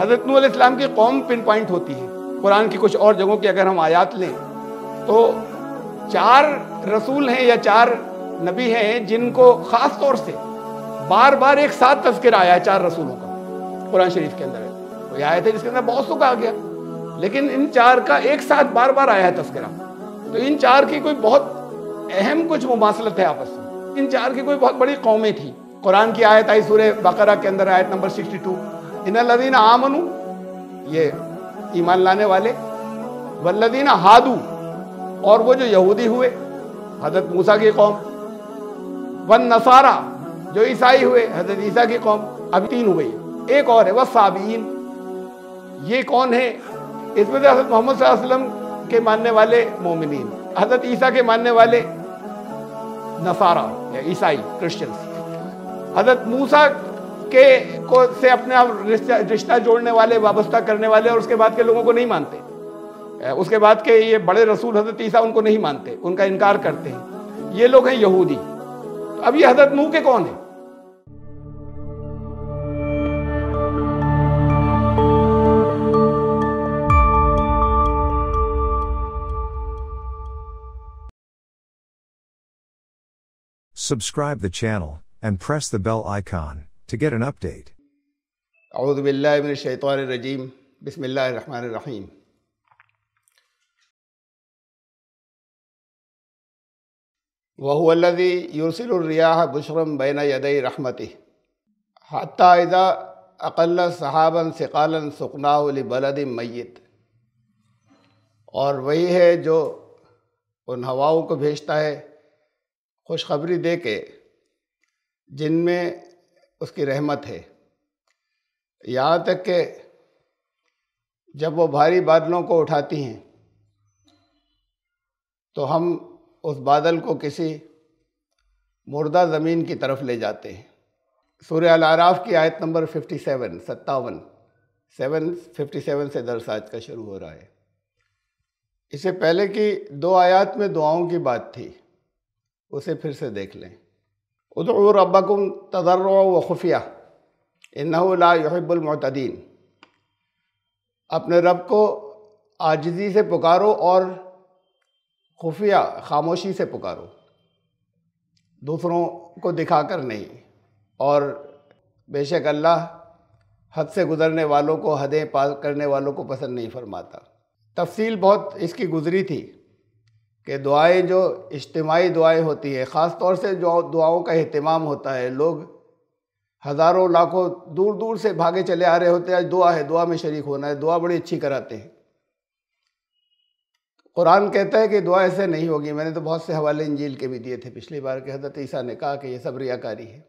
हजरत नूसम की कौम पिन पॉइंट होती है कुरान की कुछ और जगहों की अगर हम आयात लें तो चार रसूल हैं या चार नबी हैं जिनको ख़ास तौर से बार बार एक साथ तस्कर आया है चार रसूलों का कुरान शरीफ के अंदर है कोई आयत है जिसके अंदर बहुत सुख आ गया लेकिन इन चार का एक साथ बार बार आया है तस्करा तो इन चार की कोई बहुत अहम कुछ मुबासलत है आपस में इन चार की कोई बहुत बड़ी कौमें थी कुरान की आयत आई सूर्य बकरा के अंदर आयत नंबर सिक्सटी टू इन लदीन आमनु ये ईमान लाने वाले वल्लदीन हादू और वो जो यहूदी हुए हजरत मूसा की कौम वन नसारा जो ईसाई हुए हजरत ईसा की कौम अब तीन हुए एक और है वह साबीन ये कौन है इसमें से हजरत मोहम्मद के मानने वाले मोमिन हजरत ईसा के मानने वाले नसारा या ईसाई क्रिश्चियंस हजरत मूसा के को से अपने आप रिश्ता जोड़ने वाले वाबस्ता करने वाले और उसके बाद के लोगों को नहीं मानते उसके बाद के ये बड़े रसूल हजरत ईसा उनको नहीं मानते उनका इनकार करते हैं ये लोग हैं यहूदी तो अब ये हजरत नूह के कौन है Subscribe the channel and press the bell icon. to get an update. أعوذ بالله من الشيطان الرجيم بسم الله الرحمن الرحيم وهو الذي يرسل الرياح بشرا بين يدي رحمته حتى إذا أقل صحابا ثقالا سقناه لبلد ميت और वही है जो उन हवाओं को भेजता है खुशखबरी दे के जिनमें उसकी रहमत है यहाँ तक कि जब वो भारी बादलों को उठाती हैं तो हम उस बादल को किसी मुर्दा ज़मीन की तरफ ले जाते हैं सूर्य आराफ की आयत नंबर 57 सत्तावन सेवन फिफ्टी सेवन से दर्स आज का शुरू हो रहा है इससे पहले की दो आयात में दुआओं की बात थी उसे फिर से देख लें उदू रबकुम तजर व खुफिया ला यहबुलमतदीन अपने रब को आजजी से पुकारो और खुफिया खामोशी से पुकारो दूसरों को दिखाकर नहीं और बेशक अल्लाह हद से गुज़रने वालों को हदें पार करने वालों को पसंद नहीं फरमाता तफसील बहुत इसकी गुज़री थी कि दुआएं जो इज्तमाही दुआएं होती है ख़ास तौर से जो दुआओं का अहतमाम होता है लोग हज़ारों लाखों दूर दूर से भागे चले आ रहे होते हैं आज दुआ है दुआ में शरीक होना है दुआ बड़ी अच्छी कराते हैं कुरान कहता है कि दुआ ऐसे नहीं होगी मैंने तो बहुत से हवाले इंजील के भी दिए थे पिछली बार के हजरत ईसा ने कहा कि यह सब रियाकारी है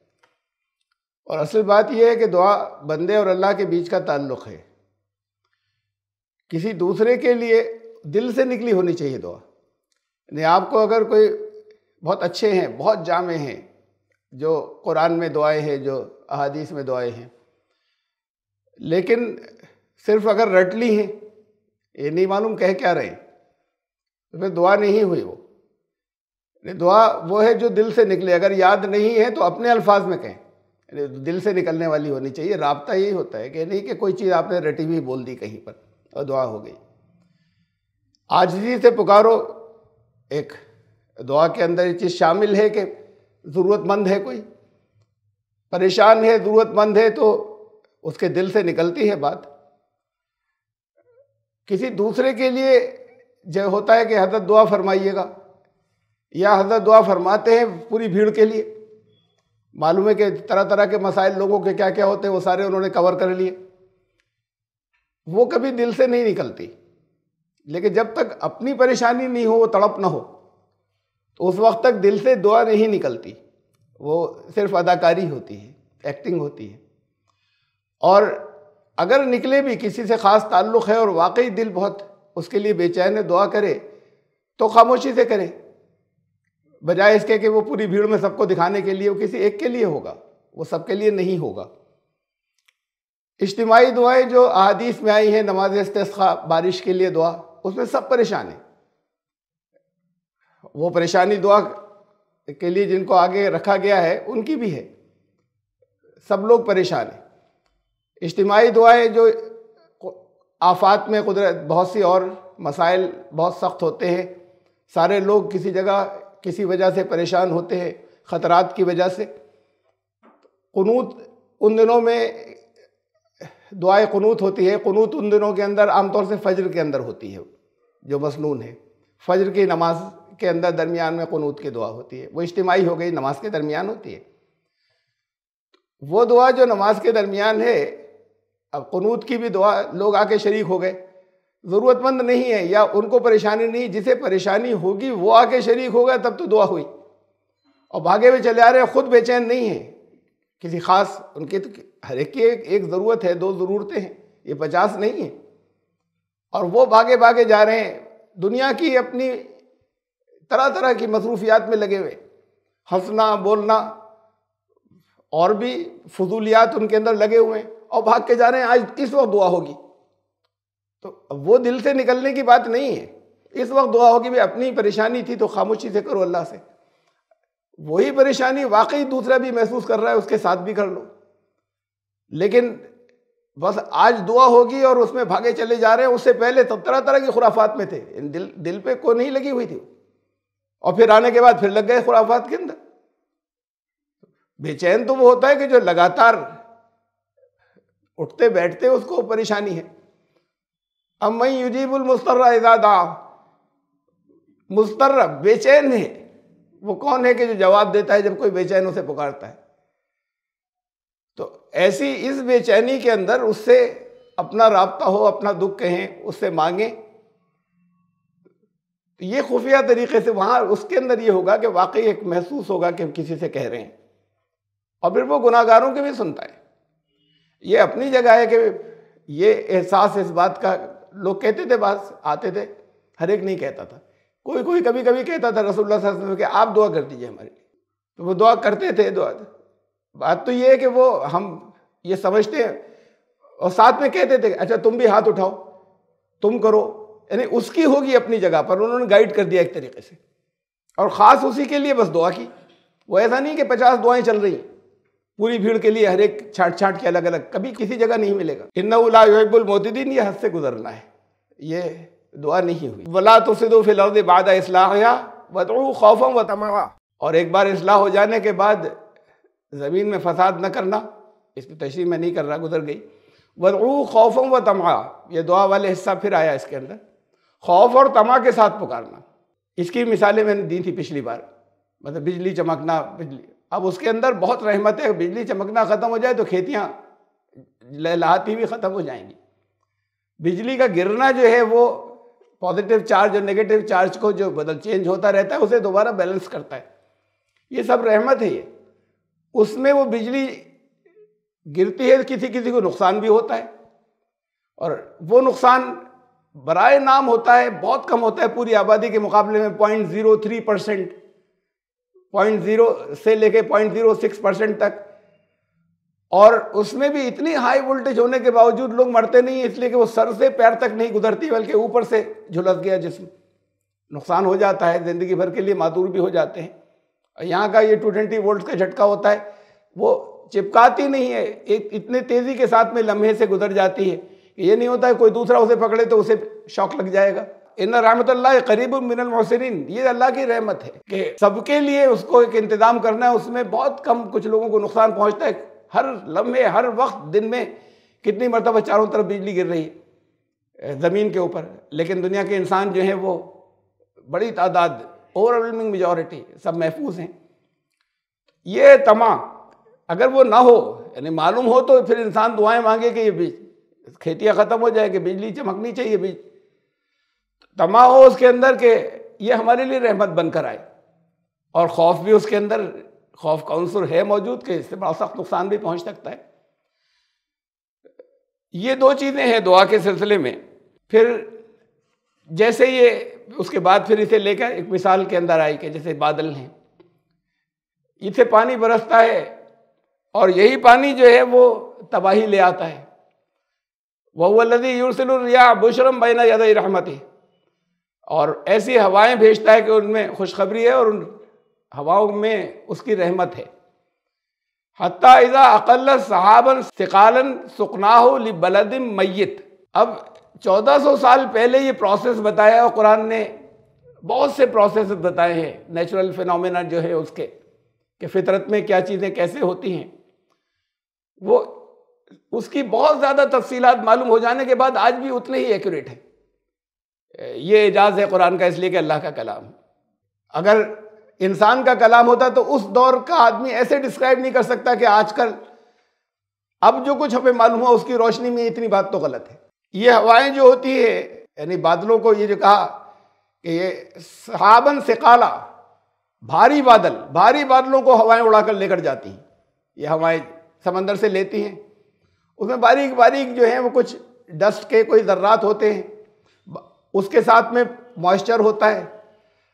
और असल बात यह है कि दुआ बंदे और अल्लाह के बीच का ताल्लुक़ है किसी दूसरे के लिए दिल से निकली होनी चाहिए दुआ नहीं आपको अगर कोई बहुत अच्छे हैं बहुत जामे हैं जो कुरान में दुआएं हैं जो अहादीस में दुआएं हैं लेकिन सिर्फ अगर रट ली हैं ये नहीं मालूम कह क्या रहे फिर दुआ नहीं हुई वो दुआ वो है जो दिल से निकले अगर याद नहीं है तो अपने अल्फाज में कहें दिल से निकलने वाली होनी चाहिए रबता यही होता है कि नहीं कि कोई चीज़ आपने रटी हुई बोल दी कहीं पर और दुआ हो गई आज से पुकारो एक दुआ के अंदर ये चीज़ शामिल है कि ज़रूरतमंद है कोई परेशान है ज़रूरतमंद है तो उसके दिल से निकलती है बात किसी दूसरे के लिए जो होता है कि हजरत दुआ फरमाइएगा या हजरत दुआ फरमाते हैं पूरी भीड़ के लिए मालूम है कि तरह तरह के मसाइल लोगों के क्या क्या होते हैं वो सारे उन्होंने कवर कर लिए वो कभी दिल से नहीं निकलती लेकिन जब तक अपनी परेशानी नहीं हो वो तड़प ना हो तो उस वक्त तक दिल से दुआ नहीं निकलती वो सिर्फ अदाकारी होती है एक्टिंग होती है और अगर निकले भी किसी से ख़ास ताल्लुक़ है और वाकई दिल बहुत उसके लिए बेचैन है दुआ करे तो खामोशी से करे बजाय इसके कि वो पूरी भीड़ में सबको दिखाने के लिए वो किसी एक के लिए होगा वो सबके लिए नहीं होगा इज्तमाही दुआएं जो अहादीस में आई हैं नमाज इस्ता बारिश के लिए दुआ उसमें सब परेशान है वो परेशानी दुआ के लिए जिनको आगे रखा गया है उनकी भी है सब लोग परेशान हैं इज्तमाही दुआएं जो आफात में कुदरत बहुत सी और मसाइल बहुत सख्त होते हैं सारे लोग किसी जगह किसी वजह से परेशान होते हैं ख़तरात की वजह से कनूत उन दिनों में दुआएं कनूत होती है कनूत उन दिनों के अंदर आमतौर से फजर के अंदर होती है जो मसनून है फजर की नमाज के अंदर दरमियान में कनूत की दुआ होती है वो इज्तमाही हो गई नमाज के दरमियान होती है वो दुआ जो नमाज के दरमियान है अब कनूत की भी दुआ लोग आके शरीक हो गए ज़रूरतमंद नहीं है या उनको परेशानी नहीं जिसे परेशानी होगी वो आके शरीक होगा तब तो दुआ हुई और भागे हुए चले आ रहे हैं ख़ुद बेचैन नहीं है किसी ख़ास उनके तो हर एक की एक, एक ज़रूरत है दो ज़रूरतें हैं ये पचास नहीं है और वो भागे भागे जा रहे हैं दुनिया की अपनी तरह तरह की मसरूफियात में लगे हुए हंसना बोलना और भी फजूलियात उनके अंदर लगे हुए हैं और भाग के जा रहे हैं आज किस वक्त दुआ होगी तो वो दिल से निकलने की बात नहीं है इस वक्त दुआ होगी भी अपनी परेशानी थी तो खामोशी से करो अल्लाह से वही परेशानी वाकई दूसरा भी महसूस कर रहा है उसके साथ भी कर लो लेकिन बस आज दुआ होगी और उसमें भागे चले जा रहे हैं उससे पहले तो तरह तरह की खुराफात में थे इन दिल दिल पे को नहीं लगी हुई थी और फिर आने के बाद फिर लग गए खुराफात के अंदर बेचैन तो वो होता है कि जो लगातार उठते बैठते उसको परेशानी है अब मई युजीबुल मुस्तर्रा इजादा मुस्तर्रा बेचैन है वो कौन है कि जो जवाब देता है जब कोई बेचैन उसे पुकारता है तो ऐसी इस बेचैनी के अंदर उससे अपना रबता हो अपना दुख कहें उससे मांगें तो ये खुफिया तरीके से वहाँ उसके अंदर ये होगा कि वाकई एक महसूस होगा कि हम किसी से कह रहे हैं और फिर वो गुनाहगारों के भी सुनता है ये अपनी जगह है कि ये एहसास इस बात का लोग कहते थे बस आते थे हर एक नहीं कहता था कोई कोई कभी कभी कहता था रसोल्ला कि आप दुआ कर दीजिए हमारे लिए तो वो दुआ करते थे दुआ बात तो ये है कि वो हम ये समझते हैं और साथ में कहते थे अच्छा तुम भी हाथ उठाओ तुम करो यानी उसकी होगी अपनी जगह पर उन्होंने गाइड कर दिया एक तरीके से और ख़ास उसी के लिए बस दुआ की वो ऐसा नहीं कि पचास दुआएं चल रही पूरी भीड़ के लिए हर एक छाट छाट के अलग अलग कभी किसी जगह नहीं मिलेगा इन्नाबुल मोतिदीन ये हद से गुजरना है ये दुआ नहीं हुई वला तो सिदो फिलर्द बाद इसलाह या वतू खौफम व तमा और एक बार इसलाह हो जाने के बाद ज़मीन में फसाद न करना इसकी तशरी में नहीं कर रहा गुजर गई वदऊ खौफों व तमा ये दुआ वाले हिस्सा फिर आया इसके अंदर खौफ और तमा के साथ पुकारना इसकी मिसालें मैंने दी थी पिछली बार मतलब बिजली चमकना बिजली अब उसके अंदर बहुत रहमत है बिजली चमकना ख़त्म हो जाए तो खेतियाँ लहलाती हुई ख़त्म हो जाएंगी बिजली का गिरना जो है वो पॉजिटिव चार्ज और नेगेटिव चार्ज को जो बदल चेंज होता रहता है उसे दोबारा बैलेंस करता है ये सब रहमत है ये उसमें वो बिजली गिरती है किसी किसी को नुकसान भी होता है और वो नुकसान बराए नाम होता है बहुत कम होता है पूरी आबादी के मुकाबले में point zero three percent point zero से लेके पॉइंट ज़ीरो सिक्स परसेंट तक और उसमें भी इतनी हाई वोल्टेज होने के बावजूद लोग मरते नहीं हैं इसलिए कि वो सर से पैर तक नहीं गुजरती बल्कि ऊपर से झुलस गया जिसमें नुकसान हो जाता है ज़िंदगी भर के लिए मातूर भी हो जाते हैं यहाँ का ये टू ट्वेंटी वोल्ट का झटका होता है वो चिपकाती नहीं है एक इतने तेज़ी के साथ में लम्हे से गुजर जाती है ये नहीं होता है कोई दूसरा उसे पकड़े तो उसे शौक लग जाएगा इन रहमत करीब मिनल मोहसिन ये अल्लाह की रहमत है कि सबके लिए उसको एक इंतज़ाम करना है उसमें बहुत कम कुछ लोगों को नुकसान पहुँचता है हर लम्हे हर वक्त दिन में कितनी मरतबा चारों तरफ बिजली गिर रही है ज़मीन के ऊपर लेकिन दुनिया के इंसान जो हैं वो बड़ी तादाद ओवरवेलमिंग मेजॉरिटी सब महफूज हैं ये तमाम अगर वो ना हो यानी मालूम हो तो फिर इंसान दुआएं मांगे कि ये बीज खेतियाँ ख़त्म हो जाएगी बिजली चमकनी चाहिए बीज तमा हो उसके अंदर के ये हमारे लिए रहमत बनकर आए और खौफ भी उसके अंदर खौफ का अंसुर है मौजूद के इससे बड़ा सख्त नुकसान भी पहुँच सकता है ये दो चीज़ें हैं दुआ के सिलसिले में फिर जैसे ये उसके बाद फिर इसे लेकर एक मिसाल के अंदर आई कि जैसे बादल हैं इसे पानी बरसता है और यही पानी जो है वो तबाही ले आता है वहलदी यूरसलिया बुशरम बैना रहमत रहमती और ऐसी हवाएं भेजता है कि उनमें खुशखबरी है और उन हवाओं में उसकी रहमत है हती इज़ा अकल सहाबन सिकालन सुकनाहो लिबलदिम मैत अब 1400 साल पहले ये प्रोसेस बताया और कुरान ने बहुत से प्रोसेस बताए हैं नेचुरल फिनमिना जो है उसके कि फितरत में क्या चीज़ें कैसे होती हैं वो उसकी बहुत ज़्यादा तफसीलात मालूम हो जाने के बाद आज भी उतने ही एक्यूरेट है ये एजाज़ है कुरान का इसलिए कि अल्लाह का कलाम अगर इंसान का कलाम होता तो उस दौर का आदमी ऐसे डिस्क्राइब नहीं कर सकता कि आजकल अब जो कुछ हमें मालूम हुआ उसकी रोशनी में इतनी बात तो गलत है ये हवाएं जो होती है यानी बादलों को ये जो कहा कि ये साबन से काला भारी बादल भारी बादलों को हवाएं उड़ाकर लेकर जाती ये हवाएं समंदर से लेती हैं उसमें बारीक बारीक जो है वो कुछ डस्ट के कोई ज़र्रात होते हैं उसके साथ में मॉइस्चर होता है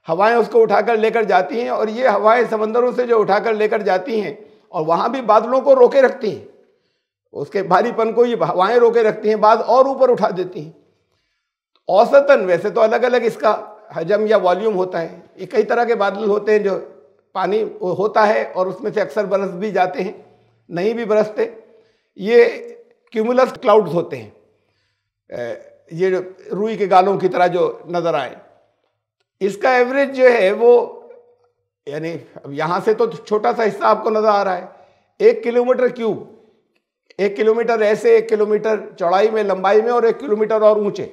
हवाएं उसको उठाकर लेकर जाती हैं और ये हवाएं समंदरों से जो उठाकर लेकर जाती हैं और वहाँ भी बादलों को रोके रखती हैं उसके भारीपन को ये हवाएं रोके रखती हैं बाद और ऊपर उठा देती हैं औसतन वैसे तो अलग अलग इसका हजम या वॉल्यूम होता है ये कई तरह के बादल होते हैं जो पानी होता है और उसमें से अक्सर बरस भी जाते हैं नहीं भी बरसते ये क्यूमुलस क्लाउड्स होते हैं ये रूई के गालों की तरह जो नज़र आए इसका एवरेज जो है वो यानी अब यहाँ से तो छोटा सा हिस्सा आपको नज़र आ रहा है एक किलोमीटर क्यूब एक किलोमीटर ऐसे एक किलोमीटर चौड़ाई में लंबाई में और एक किलोमीटर और ऊंचे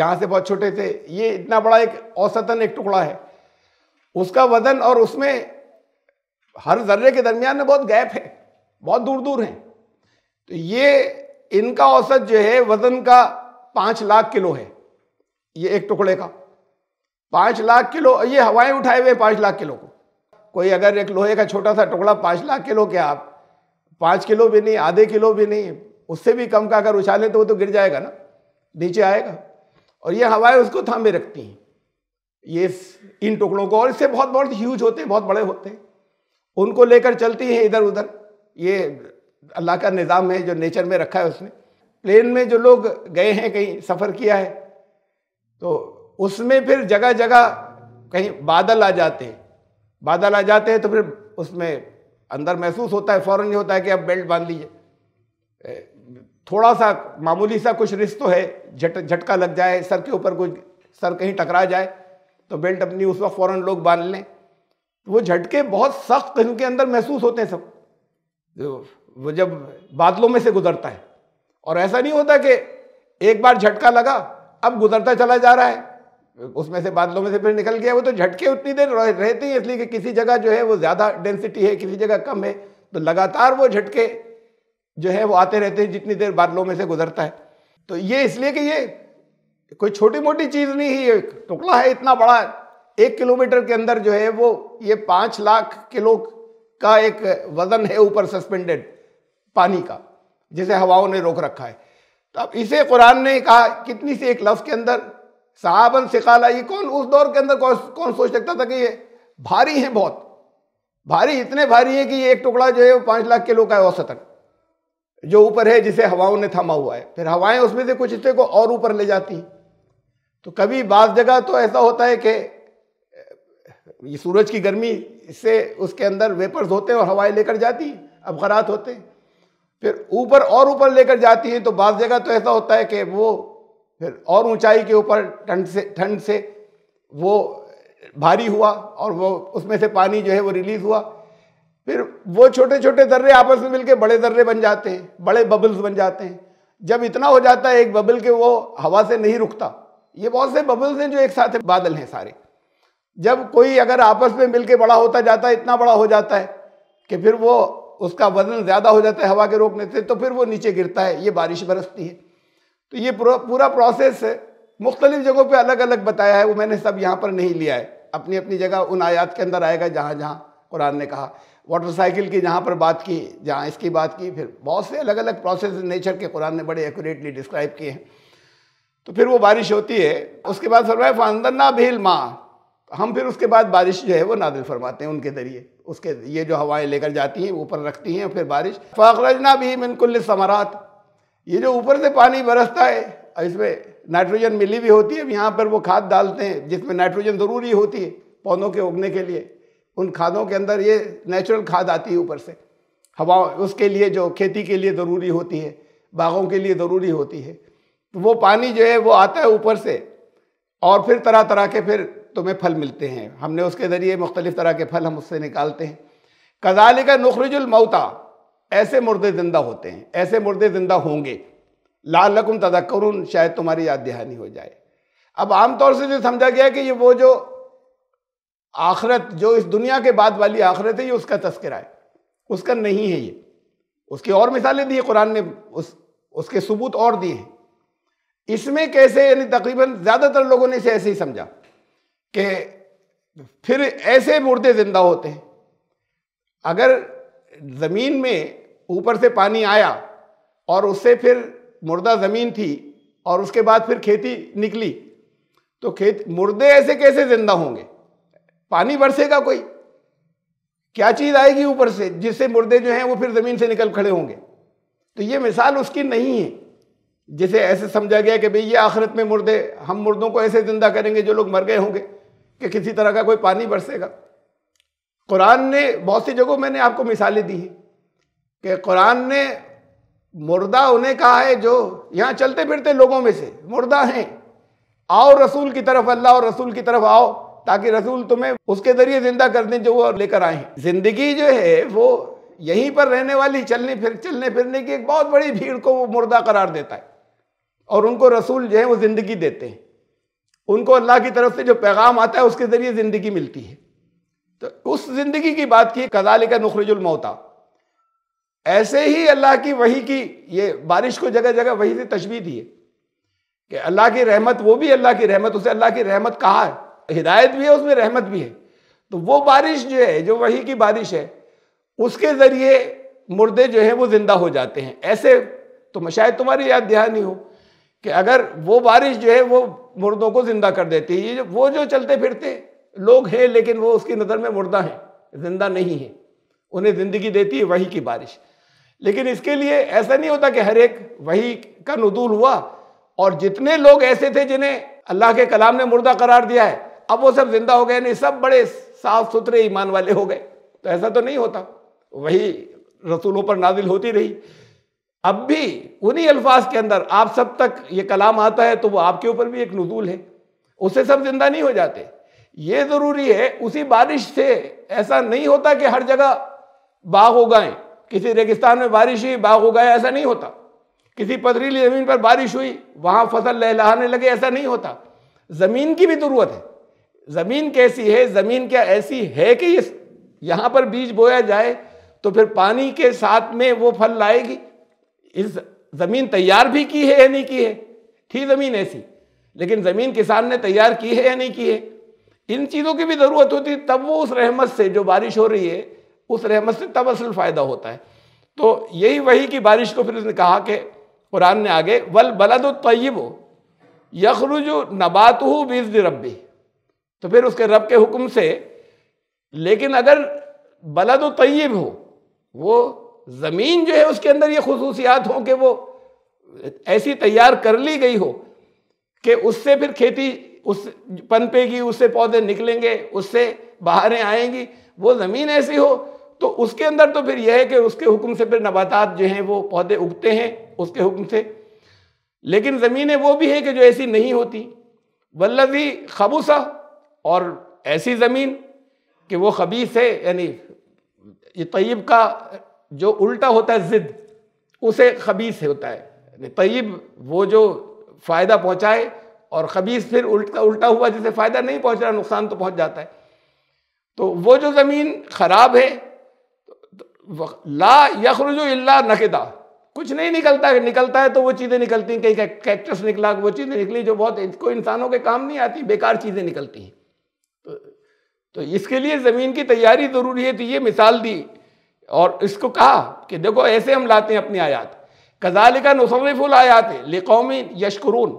यहाँ से बहुत छोटे थे ये इतना बड़ा एक औसतन एक टुकड़ा है उसका वजन और उसमें हर जर्रे के दरमियान में बहुत गैप है बहुत दूर दूर हैं तो ये इनका औसत जो है वजन का पाँच लाख किलो है ये एक टुकड़े का पांच लाख किलो ये हवाएं उठाए हुए पाँच लाख किलो को कोई अगर एक लोहे का छोटा सा टुकड़ा पाँच लाख किलो के आप पाँच किलो भी नहीं आधे किलो भी नहीं उससे भी कम का अगर उछालें तो वो तो गिर जाएगा ना नीचे आएगा और ये हवाएं उसको थामे रखती हैं ये इन टुकड़ों को और इससे बहुत बहुत ह्यूज होते हैं बहुत बड़े होते हैं उनको लेकर चलती हैं इधर उधर ये अल्लाह का निज़ाम है जो नेचर में रखा है उसने प्लेन में जो लोग गए हैं कहीं सफ़र किया है तो उसमें फिर जगह जगह कहीं बादल आ जाते हैं बादल आ जाते हैं तो फिर उसमें अंदर महसूस होता है फ़ौर ये होता है कि अब बेल्ट बांध लीजिए थोड़ा सा मामूली सा कुछ रिश्त तो है झट झटका लग जाए सर के ऊपर कुछ सर कहीं टकरा जाए तो बेल्ट अपनी उस वक्त फ़ौर लोग बांध लें तो वो झटके बहुत सख्त इनके अंदर महसूस होते हैं सब वो जब बादलों में से गुजरता है और ऐसा नहीं होता कि एक बार झटका लगा अब गुजरता चला जा रहा है उसमें से बादलों में से फिर निकल गया वो तो झटके उतनी देर रहते ही इसलिए कि किसी जगह जो है वो ज़्यादा डेंसिटी है किसी जगह कम है तो लगातार वो झटके जो है वो आते रहते हैं जितनी देर बादलों में से गुजरता है तो ये इसलिए कि ये कोई छोटी मोटी चीज़ नहीं है ये टुकड़ा है इतना बड़ा एक किलोमीटर के अंदर जो है वो ये पाँच लाख किलो का एक वजन है ऊपर सस्पेंडेड पानी का जिसे हवाओं ने रोक रखा है तो अब इसे कुरान ने कहा कितनी सी एक लफ्ज़ के अंदर साहबन सिकाला ये कौन उस दौर के अंदर कौन कौन सोच सकता था कि ये भारी हैं बहुत भारी इतने भारी है कि ये एक टुकड़ा जो है वो पाँच लाख किलो का है औसतन जो ऊपर है जिसे हवाओं ने थमा हुआ है फिर हवाएं उसमें से कुछ हिस्से को और ऊपर ले जाती तो कभी बाज़ जगह तो ऐसा होता है कि ये सूरज की गर्मी इससे उसके अंदर वेपर्स होते हैं और हवाएं लेकर जाती अब खरात होते फिर ऊपर और ऊपर लेकर जाती हैं तो बाद जगह तो ऐसा होता है कि वो फिर और ऊंचाई के ऊपर ठंड से ठंड से वो भारी हुआ और वो उसमें से पानी जो है वो रिलीज़ हुआ फिर वो छोटे छोटे दर्रे आपस में मिलकर बड़े दर्रे बन जाते हैं बड़े बबल्स बन जाते हैं जब इतना हो जाता है एक बबल के वो हवा से नहीं रुकता ये बहुत से बबल्स हैं जो एक साथ बादल हैं सारे जब कोई अगर आपस में मिलके बड़ा होता जाता है इतना बड़ा हो जाता है कि फिर वो उसका वजन ज़्यादा हो जाता है हवा के रोकने से तो फिर वो नीचे गिरता है ये बारिश बरसती है तो ये पूरा प्रोसेस मुख्तलिफ जगहों पर अलग अलग बताया है वो मैंने सब यहाँ पर नहीं लिया है अपनी अपनी जगह उन आयात के अंदर आएगा जहाँ जहाँ कुरान ने कहा वाटर साइकिल की जहाँ पर बात की जहाँ इसकी बात की फिर बहुत से अलग अलग प्रोसेस नेचर के कुरान ने बड़े एक्यूरेटली डिस्क्राइब किए हैं तो फिर वो बारिश होती है उसके बाद फरमाया फंदना भील माँ हम फिर उसके बाद बारिश जो है वो नादिल फरमाते हैं उनके ज़रिए उसके ये जो हवाएं लेकर जाती हैं ऊपर रखती हैं फिर बारिश फाखरजना भी मिनकुल समरात ये जो ऊपर से पानी बरसता है इसमें नाइट्रोजन मिली भी होती है यहाँ पर वो खाद डालते हैं जिसमें नाइट्रोजन ज़रूरी होती है पौधों के उगने के लिए उन खादों के अंदर ये नेचुरल खाद आती है ऊपर से हवा उसके लिए जो खेती के लिए ज़रूरी होती है बागों के लिए ज़रूरी होती है तो वो पानी जो है वो आता है ऊपर से और फिर तरह तरह के फिर तुम्हें फल मिलते हैं हमने उसके ज़रिए मुख्तलिफ़ तरह के फल हम उससे निकालते हैं कजाली का नुखरजुलमौता ऐसे मुर्दे ज़िंदा होते हैं ऐसे मुर्दे ज़िंदा होंगे लाल लकुम तदक्कर शायद तुम्हारी याद दहानी हो जाए अब आमतौर से जो समझा गया कि ये वो जो आखरत जो इस दुनिया के बाद वाली आखरत है ये उसका तस्करा है उसका नहीं है ये उसकी और मिसालें दी कुरान ने उस उसके सबूत और दिए हैं इसमें कैसे यानी तकरीबन ज़्यादातर लोगों ने इसे ऐसे ही समझा कि फिर ऐसे मुर्दे ज़िंदा होते हैं अगर ज़मीन में ऊपर से पानी आया और उससे फिर मुर्दा ज़मीन थी और उसके बाद फिर खेती निकली तो खेत मुर्दे ऐसे कैसे ज़िंदा होंगे पानी बरसेगा कोई क्या चीज़ आएगी ऊपर से जिससे मुर्दे जो हैं वो फिर ज़मीन से निकल खड़े होंगे तो ये मिसाल उसकी नहीं है जिसे ऐसे समझा गया कि भाई ये आखिरत में मुर्दे हम मुर्दों को ऐसे ज़िंदा करेंगे जो लोग मर गए होंगे कि किसी तरह का कोई पानी बरसेगा कुरान ने बहुत सी जगहों मैंने आपको मिसालें दी हैं कि कुरान ने मुर्दा उन्हें कहा है जो यहाँ चलते फिरते लोगों में से मुर्दा हैं आओ रसूल की तरफ अल्लाह और रसूल की तरफ आओ ताकि रसूल तुम्हें उसके ज़रिए ज़िंदा कर दें जो वो लेकर आए हैं ज़िंदगी जो है वो यहीं पर रहने वाली चलने फिर चलने फिरने की एक बहुत बड़ी भीड़ को वो मुर्दा करार देता है और उनको रसूल जो है वो ज़िंदगी देते हैं उनको अल्लाह की तरफ से जो पैगाम आता है उसके ज़रिए ज़िंदगी मिलती है तो उस ज़िंदगी की बात की कदाल का नखरजुलमौता ऐसे ही अल्लाह की वही की ये बारिश को जगह जगह वही से तशबी दी है कि अल्लाह की रहमत वो भी अल्लाह की रहमत उसे अल्लाह की रहमत कहा है हिदायत भी है उसमें रहमत भी है तो वो बारिश जो है जो वही की बारिश है उसके ज़रिए मुर्दे जो हैं वो ज़िंदा हो जाते हैं ऐसे तो शायद तुम्हारी याद ध्यान नहीं हो कि अगर वो बारिश जो है वो मुर्दों को जिंदा कर देती है वो जो चलते फिरते लोग हैं लेकिन वो उसकी नज़र में मुर्दा है जिंदा नहीं है उन्हें ज़िंदगी देती है वही की बारिश लेकिन इसके लिए ऐसा नहीं होता कि हर एक वही का नदूल हुआ और जितने लोग ऐसे थे जिन्हें अल्लाह के कलाम ने मुर्दा करार दिया है अब वो सब जिंदा हो गए नहीं सब बड़े साफ सुथरे ईमान वाले हो गए तो ऐसा तो नहीं होता वही रसूलों पर नाजिल होती रही अब भी उन्हीं अल्फाज के अंदर आप सब तक ये कलाम आता है तो वो आपके ऊपर भी एक नजूल है उससे सब जिंदा नहीं हो जाते ये ज़रूरी है उसी बारिश से ऐसा नहीं होता कि हर जगह बाघ हो गए किसी रेगिस्तान में बारिश हुई बाघ हो गए ऐसा नहीं होता किसी पथरीली ज़मीन पर बारिश हुई वहाँ फसल लहलाने लगे ऐसा नहीं होता ज़मीन की भी ज़रूरत है ज़मीन कैसी है ज़मीन क्या ऐसी है कि यहाँ पर बीज बोया जाए तो फिर पानी के साथ में वो फल लाएगी इस ज़मीन तैयार भी की है या नहीं की है थी ज़मीन ऐसी लेकिन ज़मीन किसान ने तैयार की है या नहीं की है इन चीज़ों की भी ज़रूरत होती है तब वो उस रहमत से जो बारिश हो रही है उस रहमत से तब असल फ़ायदा होता है तो यही वही की बारिश को फिर उसने कहा कि कुरान ने आगे वल बलद तयब यखरुज नबात हो बीज रबी तो फिर उसके रब के हुक्म से लेकिन अगर बलद तयब हो वो ज़मीन जो है उसके अंदर ये खसूसियात हों कि वो ऐसी तैयार कर ली गई हो कि उससे फिर खेती उस पनपेगी उससे पौधे निकलेंगे उससे बाहरें आएंगी वो ज़मीन ऐसी हो तो उसके अंदर तो फिर यह है कि उसके हुक्म से फिर नबातात जो हैं वो पौधे उगते हैं उसके हुक्म से लेकिन ज़मीनें वो भी हैं कि जो ऐसी नहीं होती वल्लभी खबूसा और ऐसी ज़मीन कि वो खबीस है यानी ये तयब का जो उल्टा होता है जिद उसे खबीस होता है तयब वो जो फ़ायदा पहुँचाए और खबीस फिर उल्टा उल्टा हुआ जिसे फ़ायदा नहीं पहुँच रहा नुकसान तो पहुँच जाता है तो वो जो ज़मीन ख़राब है तो, तो, ला यखरुजो इल्ला नकदा कुछ नहीं निकलता है निकलता है तो वो चीज़ें निकलती हैं कहीं कैक्टस निकला वो चीज़ें निकली जो बहुत कोई इंसानों के काम नहीं आती बेकार चीज़ें निकलती हैं तो, तो इसके लिए ज़मीन की तैयारी ज़रूरी है तो ये मिसाल दी और इसको कहा कि देखो ऐसे हम लाते हैं अपनी आयात कजाल का नसरफुल आयात लिकौमी यशकरून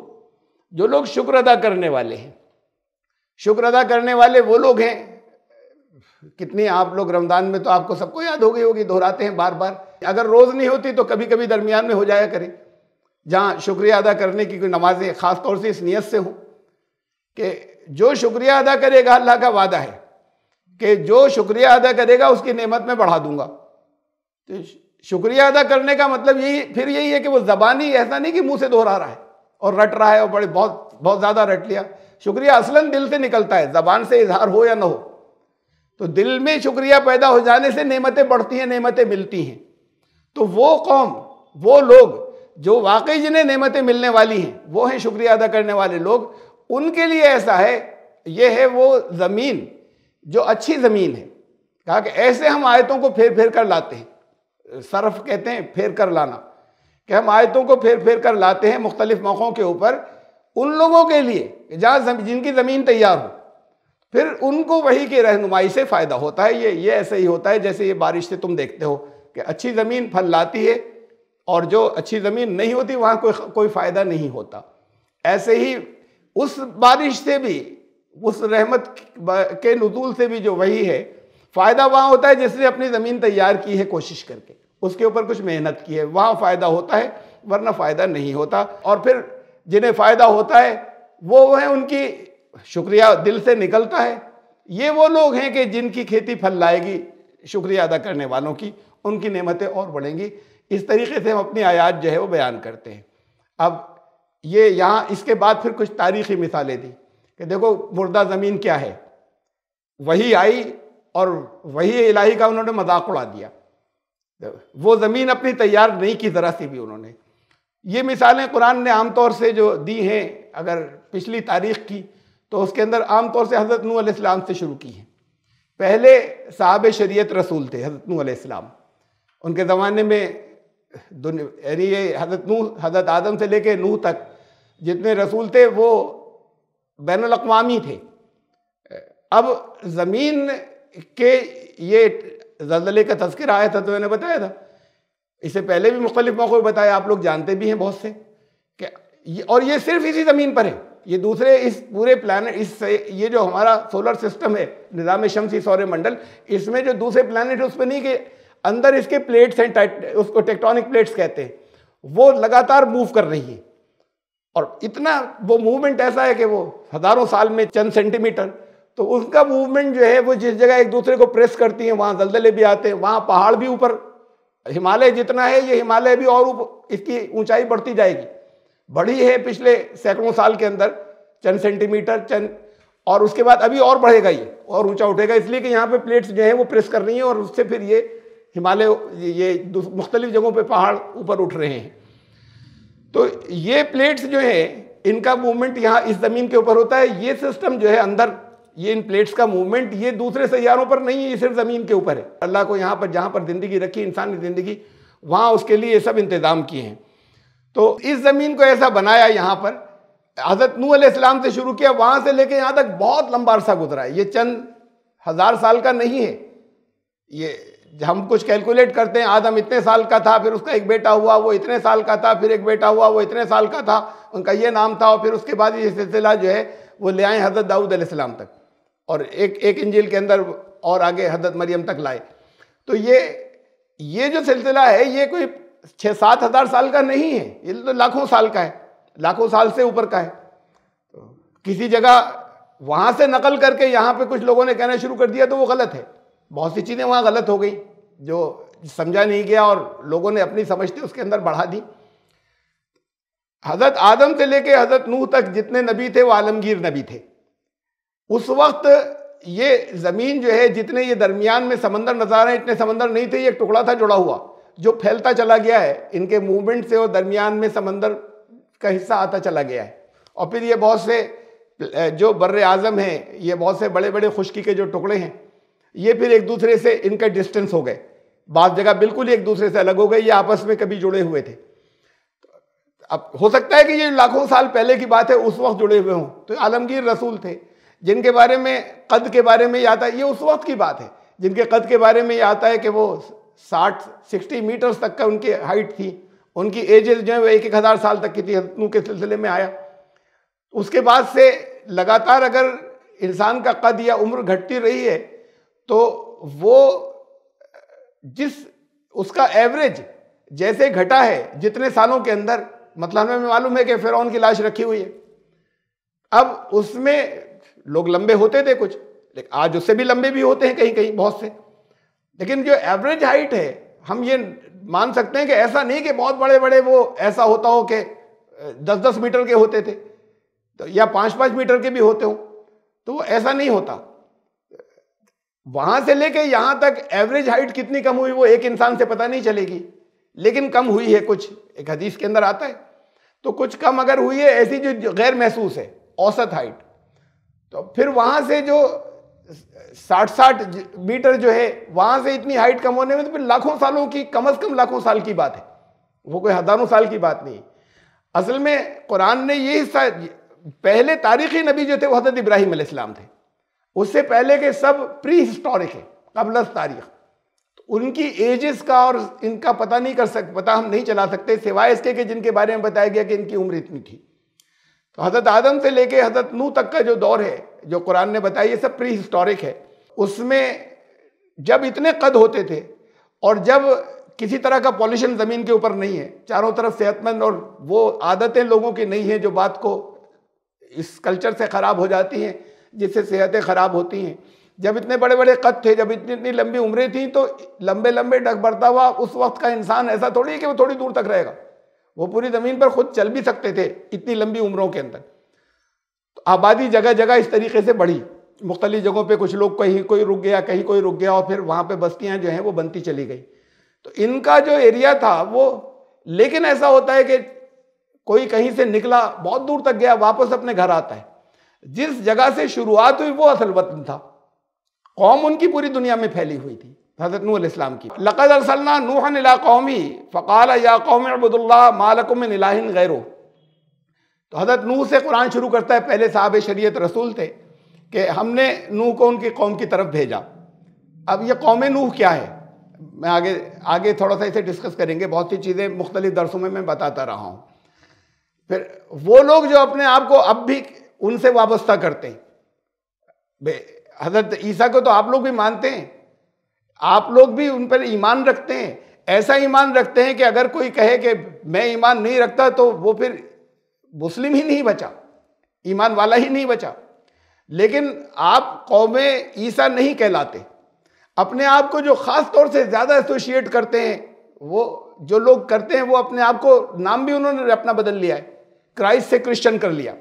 जो लोग शुक्र अदा करने वाले हैं शुक्र अदा करने वाले वो लोग हैं कितने आप लोग रमज़ान में तो आपको सबको याद हो गई होगी दोहराते हैं बार बार अगर रोज़ नहीं होती तो कभी कभी दरमियान में हो जाया करें जहाँ शुक्रिया अदा करने की कोई नमाजें ख़ास तौर से इस नीयत से हों कि जो शुक्रिया अदा करेगा अल्लाह का वादा है कि जो शुक्रिया अदा करेगा उसकी नेमत में बढ़ा दूंगा तो शुक्रिया अदा करने का मतलब यही फिर यही है कि वो जबानी ऐसा नहीं कि मुंह से दोहरा रहा है और रट रहा है और बड़े बहुत बहुत ज़्यादा रट लिया शुक्रिया असलन दिल से निकलता है जबान से इजहार हो या ना हो तो दिल में शुक्रिया पैदा हो जाने से नेमतें बढ़ती हैं नेमतें मिलती हैं तो वो कौम वो लोग जो वाकई जिन्हें नेमतें मिलने वाली हैं वो हैं शुक्रिया अदा करने वाले लोग उनके लिए ऐसा है ये है वो ज़मीन जो अच्छी ज़मीन है कहा कि ऐसे हम आयतों को फेर फेर कर लाते हैं सरफ कहते हैं फेर कर लाना कि हम आयतों को फेर फेर कर लाते हैं मुख्तलिफ मौक़ों के ऊपर उन लोगों के लिए जहाँ जिनकी ज़मीन तैयार हो फिर उनको वही की रहनुमाई से फ़ायदा होता है ये ये ऐसे ही होता है जैसे ये बारिश से तुम देखते हो कि अच्छी ज़मीन फल लाती है और जो अच्छी ज़मीन नहीं होती वहाँ कोई कोई फ़ायदा नहीं होता ऐसे ही उस बारिश से भी उस रहमत के नजूल से भी जो वही है फ़ायदा वहाँ होता है जिसने अपनी ज़मीन तैयार की है कोशिश करके उसके ऊपर कुछ मेहनत की है वहाँ फ़ायदा होता है वरना फ़ायदा नहीं होता और फिर जिन्हें फ़ायदा होता है वो है उनकी शुक्रिया दिल से निकलता है ये वो लोग हैं कि जिनकी खेती फल लाएगी शुक्रिया अदा करने वालों की उनकी नेमतें और बढ़ेंगी इस तरीके से हम अपनी आयात जो है वो बयान करते हैं अब ये यहाँ इसके बाद फिर कुछ तारीखी मिसालें दी कि देखो मुर्दा ज़मीन क्या है वही आई और वही इलाही का उन्होंने मजाक उड़ा दिया वो ज़मीन अपनी तैयार नहीं की ज़रा सी भी उन्होंने ये मिसालें कुरान ने तौर से जो दी हैं अगर पिछली तारीख़ की तो उसके अंदर आमतौर से हज़रत नू आसमाम से शुरू की हैं पहले साहब शरीयत रसूल थे हज़रत नू आसमाम उनके ज़माने में यानी ये हज़रत नू हज़रत आदम से लेके नू तक जितने रसूल थे वो बैन अवी थे अब ज़मीन के ये जल्जले का तस्कर आया था तो मैंने बताया था इससे पहले भी मुख्तलिफ मौक़ों पर बताया आप लोग जानते भी हैं बहुत से कि और ये सिर्फ इसी ज़मीन पर है ये दूसरे इस पूरे प्लान इस ये जो हमारा सोलर सिस्टम है निज़ाम शमसी सौर मंडल इसमें जो दूसरे प्लानट उस पर नहीं के अंदर इसके प्लेट्स हैं उसको टेक्टोनिक प्लेट्स कहते हैं वो लगातार मूव कर रही है और इतना वो मूवमेंट ऐसा है कि वो हज़ारों साल में चंद सेंटीमीटर तो उनका मूवमेंट जो है वो जिस जगह एक दूसरे को प्रेस करती है वहाँ जलदले भी आते हैं वहाँ पहाड़ भी ऊपर हिमालय जितना है ये हिमालय भी और इसकी ऊंचाई बढ़ती जाएगी बढ़ी है पिछले सैकड़ों साल के अंदर चंद सेंटीमीटर चंद और उसके बाद अभी और बढ़ेगा ये और ऊंचा उठेगा इसलिए कि यहाँ पे प्लेट्स जो है वो प्रेस कर रही हैं और उससे फिर ये हिमालय ये मुख्तलिफ जगहों पे पहाड़ ऊपर उठ रहे हैं तो ये प्लेट्स जो हैं इनका मूवमेंट यहाँ इस ज़मीन के ऊपर होता है ये सिस्टम जो है अंदर ये इन प्लेट्स का मूवमेंट ये दूसरे सैारों पर नहीं है ये सिर्फ ज़मीन के ऊपर है अल्लाह को यहाँ पर जहाँ पर ज़िंदगी रखी इंसान ने ज़िंदगी वहाँ उसके लिए ये सब इंतज़ाम किए हैं तो इस ज़मीन को ऐसा बनाया यहाँ पर हज़रत नू आसलाम से शुरू किया वहाँ से लेके यहाँ तक बहुत लंबा अरसा गुजरा है ये चंद हज़ार साल का नहीं है ये हम कुछ कैलकुलेट करते हैं आदम इतने साल का था फिर उसका एक बेटा हुआ वो इतने साल का था फिर एक बेटा हुआ वो इतने साल का था उनका ये नाम था और फिर उसके बाद ये सिलसिला जो है वो ले आए हज़रत दाऊद तक और एक एक इंजिल के अंदर और आगे हजरत मरियम तक लाए तो ये ये जो सिलसिला है ये कोई छः सात हज़ार साल का नहीं है ये तो लाखों साल का है लाखों साल से ऊपर का है तो किसी जगह वहाँ से नकल करके यहाँ पे कुछ लोगों ने कहना शुरू कर दिया तो वो गलत है बहुत सी चीज़ें वहाँ गलत हो गई जो समझा नहीं गया और लोगों ने अपनी समझते उसके अंदर बढ़ा दी हज़रत आदम से लेके हज़रत नूह तक जितने नबी थे वो आलमगीर नबी थे उस वक्त ये ज़मीन जो है जितने ये दरमियान में समंदर नजर आ हैं इतने समंदर नहीं थे ये एक टुकड़ा था जुड़ा हुआ जो फैलता चला गया है इनके मूवमेंट से और दरमियान में समंदर का हिस्सा आता चला गया है और फिर ये बहुत से जो बर आज़म हैं ये बहुत से बड़े बड़े खुश्की के जो टुकड़े हैं ये फिर एक दूसरे से इनके डिस्टेंस हो गए बाद जगह बिल्कुल ही एक दूसरे से अलग हो गए ये आपस में कभी जुड़े हुए थे अब हो सकता है कि ये लाखों साल पहले की बात है उस वक्त जुड़े हुए हों तो आलमगीर रसूल थे जिनके बारे में कद के बारे में आता है ये उस वक्त की बात है जिनके कद के बारे में ये आता है कि वो साठ सिक्सटी मीटर्स तक का उनकी हाइट थी उनकी एजेस जो है वो एक एक हज़ार साल तक की थी हतनू के सिलसिले में आया उसके बाद से लगातार अगर इंसान का कद या उम्र घटती रही है तो वो जिस उसका एवरेज जैसे घटा है जितने सालों के अंदर मतलब हमें मालूम है कि फिर की लाश रखी हुई है अब उसमें लोग लंबे होते थे कुछ लेकिन आज उससे भी लंबे भी होते हैं कहीं कहीं बहुत से लेकिन जो एवरेज हाइट है हम ये मान सकते हैं कि ऐसा नहीं कि बहुत बड़े बड़े वो ऐसा होता हो कि दस दस मीटर के होते थे तो या पाँच पाँच मीटर के भी होते हो तो वो ऐसा नहीं होता वहां से लेके यहां तक एवरेज हाइट कितनी कम हुई वो एक इंसान से पता नहीं चलेगी लेकिन कम हुई है कुछ एक हदीस के अंदर आता है तो कुछ कम अगर हुई है ऐसी जो गैर महसूस है औसत हाइट तो फिर वहां से जो साठ साठ मीटर जो है वहां से इतनी हाइट कम होने में तो फिर लाखों सालों की कम से कम लाखों साल की बात है वो कोई हजारों साल की बात नहीं असल में कुरान ने ये हिस्सा पहले तारीखी नबी जो थे वो हजरत इब्राहिम अलैहिस्सलाम थे उससे पहले के सब प्री हिस्टोरिक है कबल तारीख तो उनकी एजेस का और इनका पता नहीं कर सक पता हम नहीं चला सकते सिवाय इसके कि जिनके बारे में बताया गया कि इनकी उम्र इतनी थी तो हजरत आदम से लेके हजरत नू तक का जो दौर है जो कुरान ने बताया ये सब प्री हिस्टोरिक है उसमें जब इतने कद होते थे और जब किसी तरह का पॉल्यूशन ज़मीन के ऊपर नहीं है चारों तरफ सेहतमंद और वो आदतें लोगों की नहीं हैं जो बात को इस कल्चर से ख़राब हो जाती हैं जिससे सेहतें ख़राब होती हैं जब इतने बड़े बड़े कद थे जब इतनी इतनी लंबी उम्रें थी तो लंबे लंबे डग बढ़ता हुआ उस वक्त का इंसान ऐसा थोड़ी है कि वो थोड़ी दूर तक रहेगा वो पूरी ज़मीन पर खुद चल भी सकते थे इतनी लंबी उम्रों के अंदर तो आबादी जगह जगह इस तरीके से बढ़ी मुख्तलि जगहों पे कुछ लोग कहीं कोई रुक गया कहीं कोई रुक गया और फिर वहाँ पे बस्तियाँ जो हैं वो बनती चली गई तो इनका जो एरिया था वो लेकिन ऐसा होता है कि कोई कहीं से निकला बहुत दूर तक गया वापस अपने घर आता है जिस जगह से शुरुआत हुई वो असल वतन था कौम उनकी पूरी दुनिया में फैली हुई थी हज़रत नूसम की लक़द अरसलना नूहन इला कौमी फ़काल या कौम अबुदुल्ला मालकुम निलाहिन गैरो तो हज़रत नूह से कुरान शुरू करता है पहले साहब शरीयत रसूल थे कि हमने नूह को उनकी कौम की तरफ भेजा अब यह कौम नूह क्या है मैं आगे आगे थोड़ा सा इसे डिस्कस करेंगे बहुत सी चीज़ें मुख्तलिफ दरसों में मैं बताता रहा हूँ फिर वो लोग जो अपने आप को अब भी उनसे वाबस्ता करते हैं हज़रत ईसा को तो आप लोग भी मानते हैं आप लोग भी उन पर ईमान रखते हैं ऐसा ईमान रखते हैं कि अगर कोई कहे कि मैं ईमान नहीं रखता तो वो फिर मुस्लिम ही नहीं बचा ईमान वाला ही नहीं बचा लेकिन आप कौम ईसा नहीं कहलाते अपने आप को जो ख़ास तौर से ज़्यादा एसोशिएट करते हैं वो जो लोग करते हैं वो अपने आप को नाम भी उन्होंने अपना बदल लिया है क्राइस्ट से क्रिश्चियन कर लिया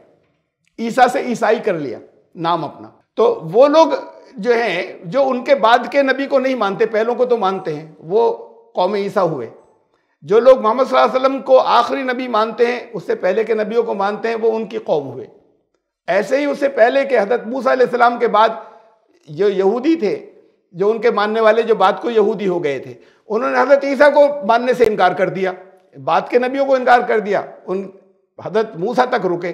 ईसा से ईसाई कर लिया नाम अपना तो वो लोग जो हैं जो उनके बाद के नबी को नहीं मानते पहलों को तो मानते हैं वो कौम ईसा हुए जो लोग मोहम्मद वसल्लम को आखिरी नबी मानते हैं उससे पहले के नबियों को मानते हैं वो उनकी कौम हुए ऐसे ही उससे पहले के हजरत मूसम के बाद जो यहूदी थे जो उनके मानने वाले जो बात को यहूदी हो गए थे उन्होंने हजरत ईसा को मानने से इनकार कर दिया बाद के नबियों को इनकार कर दिया उन हजरत मूसा तक रुके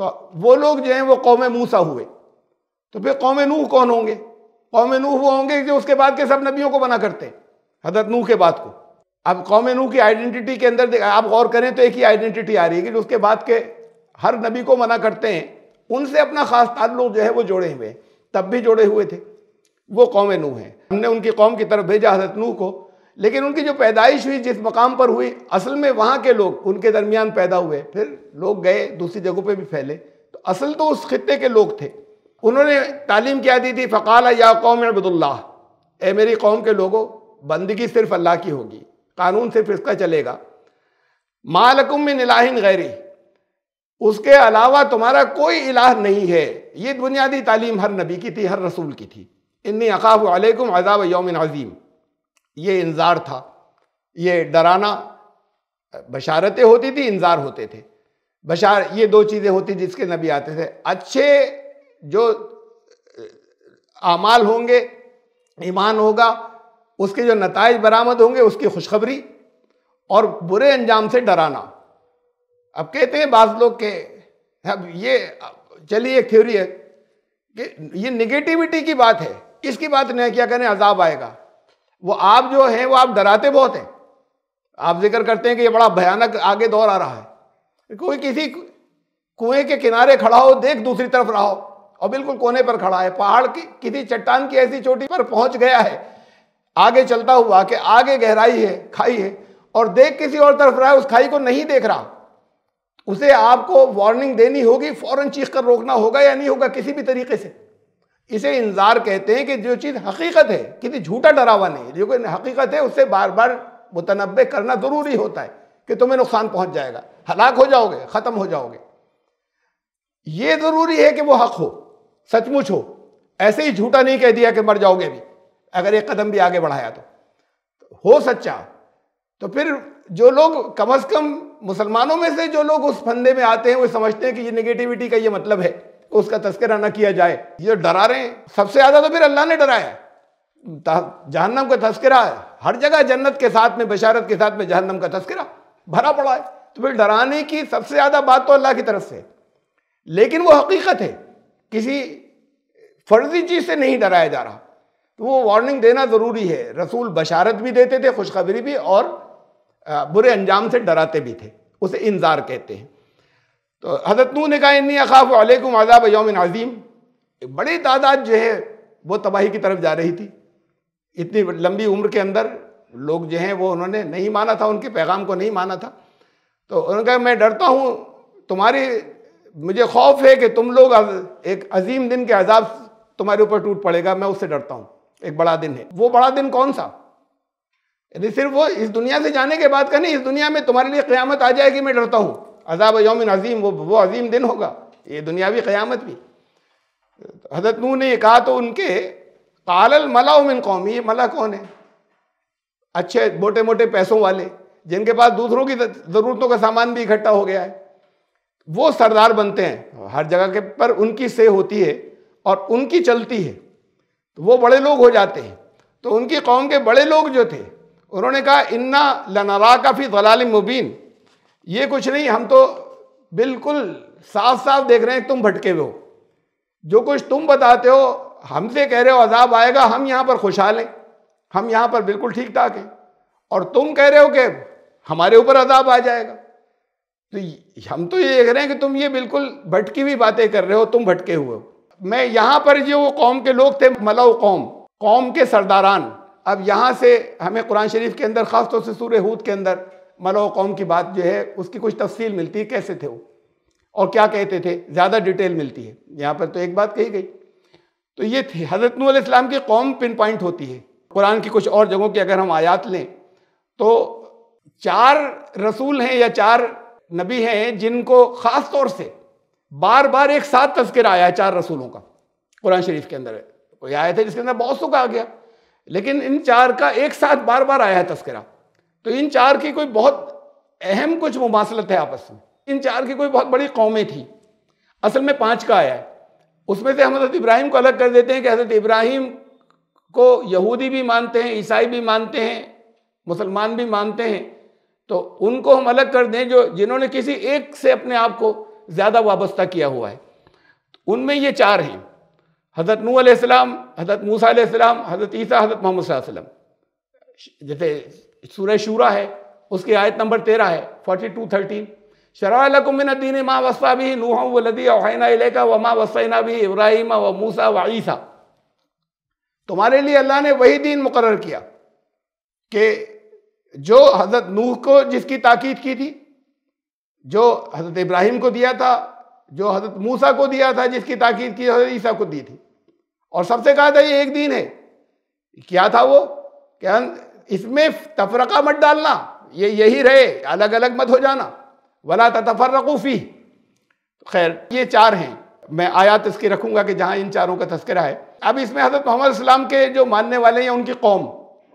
तो वो लोग जो हैं वो कौम मूसा हुए तो फिर कौम नूह कौन होंगे कौम नूह वो होंगे जो उसके बाद के सब नबियों को बना करते हैं हजरत नूह के बाद को अब कौम नूह की आइडेंटिटी के अंदर आप गौर करें तो एक ही आइडेंटिटी आ रही है कि जो उसके बाद के हर नबी को मना करते हैं उनसे अपना खास ताल्लुक जो है वो जोड़े हुए हैं तब भी जोड़े हुए थे वो कौम नूह हैं हमने उनकी कौम की तरफ भेजा हजरत नूह को लेकिन उनकी जो पैदाइश हुई जिस मकाम पर हुई असल में वहाँ के लोग उनके दरमियान पैदा हुए फिर लोग गए दूसरी जगहों पर भी फैले तो असल तो उस खत्े के लोग थे उन्होंने तालीम क्या दी थी फ़काल या कौम अबदुल्ला ए मेरी कौम के लोगों बंदगी सिर्फ अल्लाह की होगी कानून सिर्फ इसका चलेगा मालकुम में निलाहिन गैरी उसके अलावा तुम्हारा कोई इलाह नहीं है ये बुनियादी तालीम हर नबी की थी हर रसूल की थी इन्नी अकाफ़ अलैकुम अजाब योमिन अजीम ये इंजार था ये डराना बशारतें होती थी इंजार होते थे बशार ये दो चीज़ें होती जिसके नबी आते थे अच्छे जो अमाल होंगे ईमान होगा उसके जो नतज बरामद होंगे उसकी खुशखबरी और बुरे अंजाम से डराना अब कहते हैं बाज़ लोग के अब ये चलिए एक थ्योरी है कि ये निगेटिविटी की बात है इसकी बात नहीं क्या करें अजाब आएगा वो आप जो हैं वो आप डराते बहुत हैं आप जिक्र करते हैं कि ये बड़ा भयानक आगे दौर आ रहा है कोई किसी कुएं के किनारे खड़ा हो देख दूसरी तरफ रहा हो और बिल्कुल कोने पर खड़ा है पहाड़ की किसी चट्टान की ऐसी चोटी पर पहुंच गया है आगे चलता हुआ कि आगे गहराई है खाई है और देख किसी और तरफ रहा है उस खाई को नहीं देख रहा उसे आपको वार्निंग देनी होगी फौरन चीख कर रोकना होगा या नहीं होगा किसी भी तरीके से इसे इंजार कहते हैं कि जो चीज़ हकीकत है किसी झूठा डरावा नहीं जो कोई हकीकत है उससे बार बार मुतनबे करना ज़रूरी होता है कि तुम्हें नुकसान पहुंच जाएगा हलाक हो जाओगे ख़त्म हो जाओगे ये ज़रूरी है कि वो हक हो सचमुच हो ऐसे ही झूठा नहीं कह दिया कि मर जाओगे भी अगर एक कदम भी आगे बढ़ाया तो हो सच्चा तो फिर जो लोग कम अज कम मुसलमानों में से जो लोग उस फंदे में आते हैं वो समझते हैं कि ये निगेटिविटी का ये मतलब है उसका तस्करा ना किया जाए ये डरा रहे हैं सबसे ज़्यादा तो फिर अल्लाह ने डराया जहन्नम का तस्करा हर जगह जन्नत के साथ में बशारत के साथ में जहन्नम का तस्करा भरा पड़ा है तो फिर डराने की सबसे ज़्यादा बात तो अल्लाह की तरफ से लेकिन वो हकीकत है किसी फर्जी चीज से नहीं डराया जा रहा तो वो वार्निंग देना ज़रूरी है रसूल बशारत भी देते थे खुशखबरी भी और बुरे अंजाम से डराते भी थे उसे इंजार कहते हैं तो हजरत नू ने कहा इन्नी अखाफ आज़ाब योम नाजीम बड़ी तादाद जो है वो तबाही की तरफ जा रही थी इतनी लंबी उम्र के अंदर लोग जो हैं वो उन्होंने नहीं माना था उनके पैगाम को नहीं माना था तो उन्होंने कहा मैं डरता हूँ तुम्हारी मुझे खौफ है कि तुम लोग एक अजीम दिन के अजाब तुम्हारे ऊपर टूट पड़ेगा मैं उससे डरता हूँ एक बड़ा दिन है वो बड़ा दिन कौन सा यानी सिर्फ वो इस दुनिया से जाने के बाद का नहीं इस दुनिया में तुम्हारे लिए क़्यामत आ जाएगी मैं डरता हूँ अजाब यौमिन अजीम वो वो अजीम दिन होगा ये दुनियावी क़्यामत भी हजरत नू ने कहा तो उनके कालल मला उमिन ये मला कौन है अच्छे मोटे मोटे पैसों वाले जिनके पास दूसरों की ज़रूरतों का सामान भी इकट्ठा हो गया है वो सरदार बनते हैं हर जगह के पर उनकी से होती है और उनकी चलती है तो वो बड़े लोग हो जाते हैं तो उनकी कौम के बड़े लोग जो थे उन्होंने कहा इन्ना लनरा का फी दलाल मुबीन ये कुछ नहीं हम तो बिल्कुल साफ साफ देख रहे हैं तुम भटके हुए हो जो कुछ तुम बताते हो हमसे कह रहे हो अजाब आएगा हम यहाँ पर खुशहाल हैं हम यहाँ पर बिल्कुल ठीक ठाक हैं और तुम कह रहे हो कि हमारे ऊपर अजाब आ जाएगा तो हम तो ये देख रहे हैं कि तुम ये बिल्कुल भटकी हुई बातें कर रहे हो तुम भटके हुए हो मैं यहाँ पर जो वो कौम के लोग थे मलाऊ कौम कौम के सरदारान अब यहाँ से हमें कुरान शरीफ के अंदर ख़ास तौर से सूर हूद के अंदर मलाऊ कौम की बात जो है उसकी कुछ तफसील मिलती है कैसे थे वो और क्या कहते थे ज़्यादा डिटेल मिलती है यहाँ पर तो एक बात कही गई तो ये थी हज़रत नूसम की कौम पिन पॉइंट होती है कुरान की कुछ और जगहों की अगर हम आयात लें तो चार रसूल हैं या चार नबी हैं जिनको ख़ास तौर से बार बार एक साथ तस्कर आया है चार रसूलों का कुरान शरीफ के अंदर कोई आया था जिसके अंदर बहुत सुख आ गया लेकिन इन चार का एक साथ बार बार आया है तस्करा तो इन चार की कोई बहुत अहम कुछ मुबासलत है आपस में इन चार की कोई बहुत बड़ी कौमें थी असल में पाँच का आया है उसमें से हम हज़रत इब्राहिम को अलग कर देते हैं कि हज़रत इब्राहिम को यहूदी भी मानते हैं ईसाई भी मानते हैं मुसलमान भी मानते हैं तो उनको हम अलग कर दें जो जिन्होंने किसी एक से अपने आप को ज़्यादा वाबस्ता किया हुआ है उनमें ये चार हैं हज़रत नू आसलम हज़रत मूसा हज़रत ईसा हज़रत मोहम्मद जैसे सूर्य शूरा है उसकी आयत नंबर तेरह है फोर्टी टू थर्टीन शराकुमिन माँ वस्ता भी नूह व लदी अहिना व माँ वस्ना भी इब्राहिम व मूसा व ईसा तुम्हारे लिए अल्लाह ने वही दिन मुकर किया कि जो हज़रत नूह को जिसकी ताकीद की थी जो हज़रत इब्राहिम को दिया था जो हज़रत मूसा को दिया था जिसकी ताकीद की हज़रत ईसा को दी थी और सबसे कहा था ये एक दिन है क्या था वो क्या इसमें तफरका मत डालना ये यही रहे अलग अलग मत हो जाना वला तफरकूफ़ी खैर ये चार हैं मैं आयात इसकी रखूंगा कि जहाँ इन चारों का तस्करा है अब इसमें हज़रत मोहम्मद इस्लाम के जो मानने वाले हैं उनकी कौम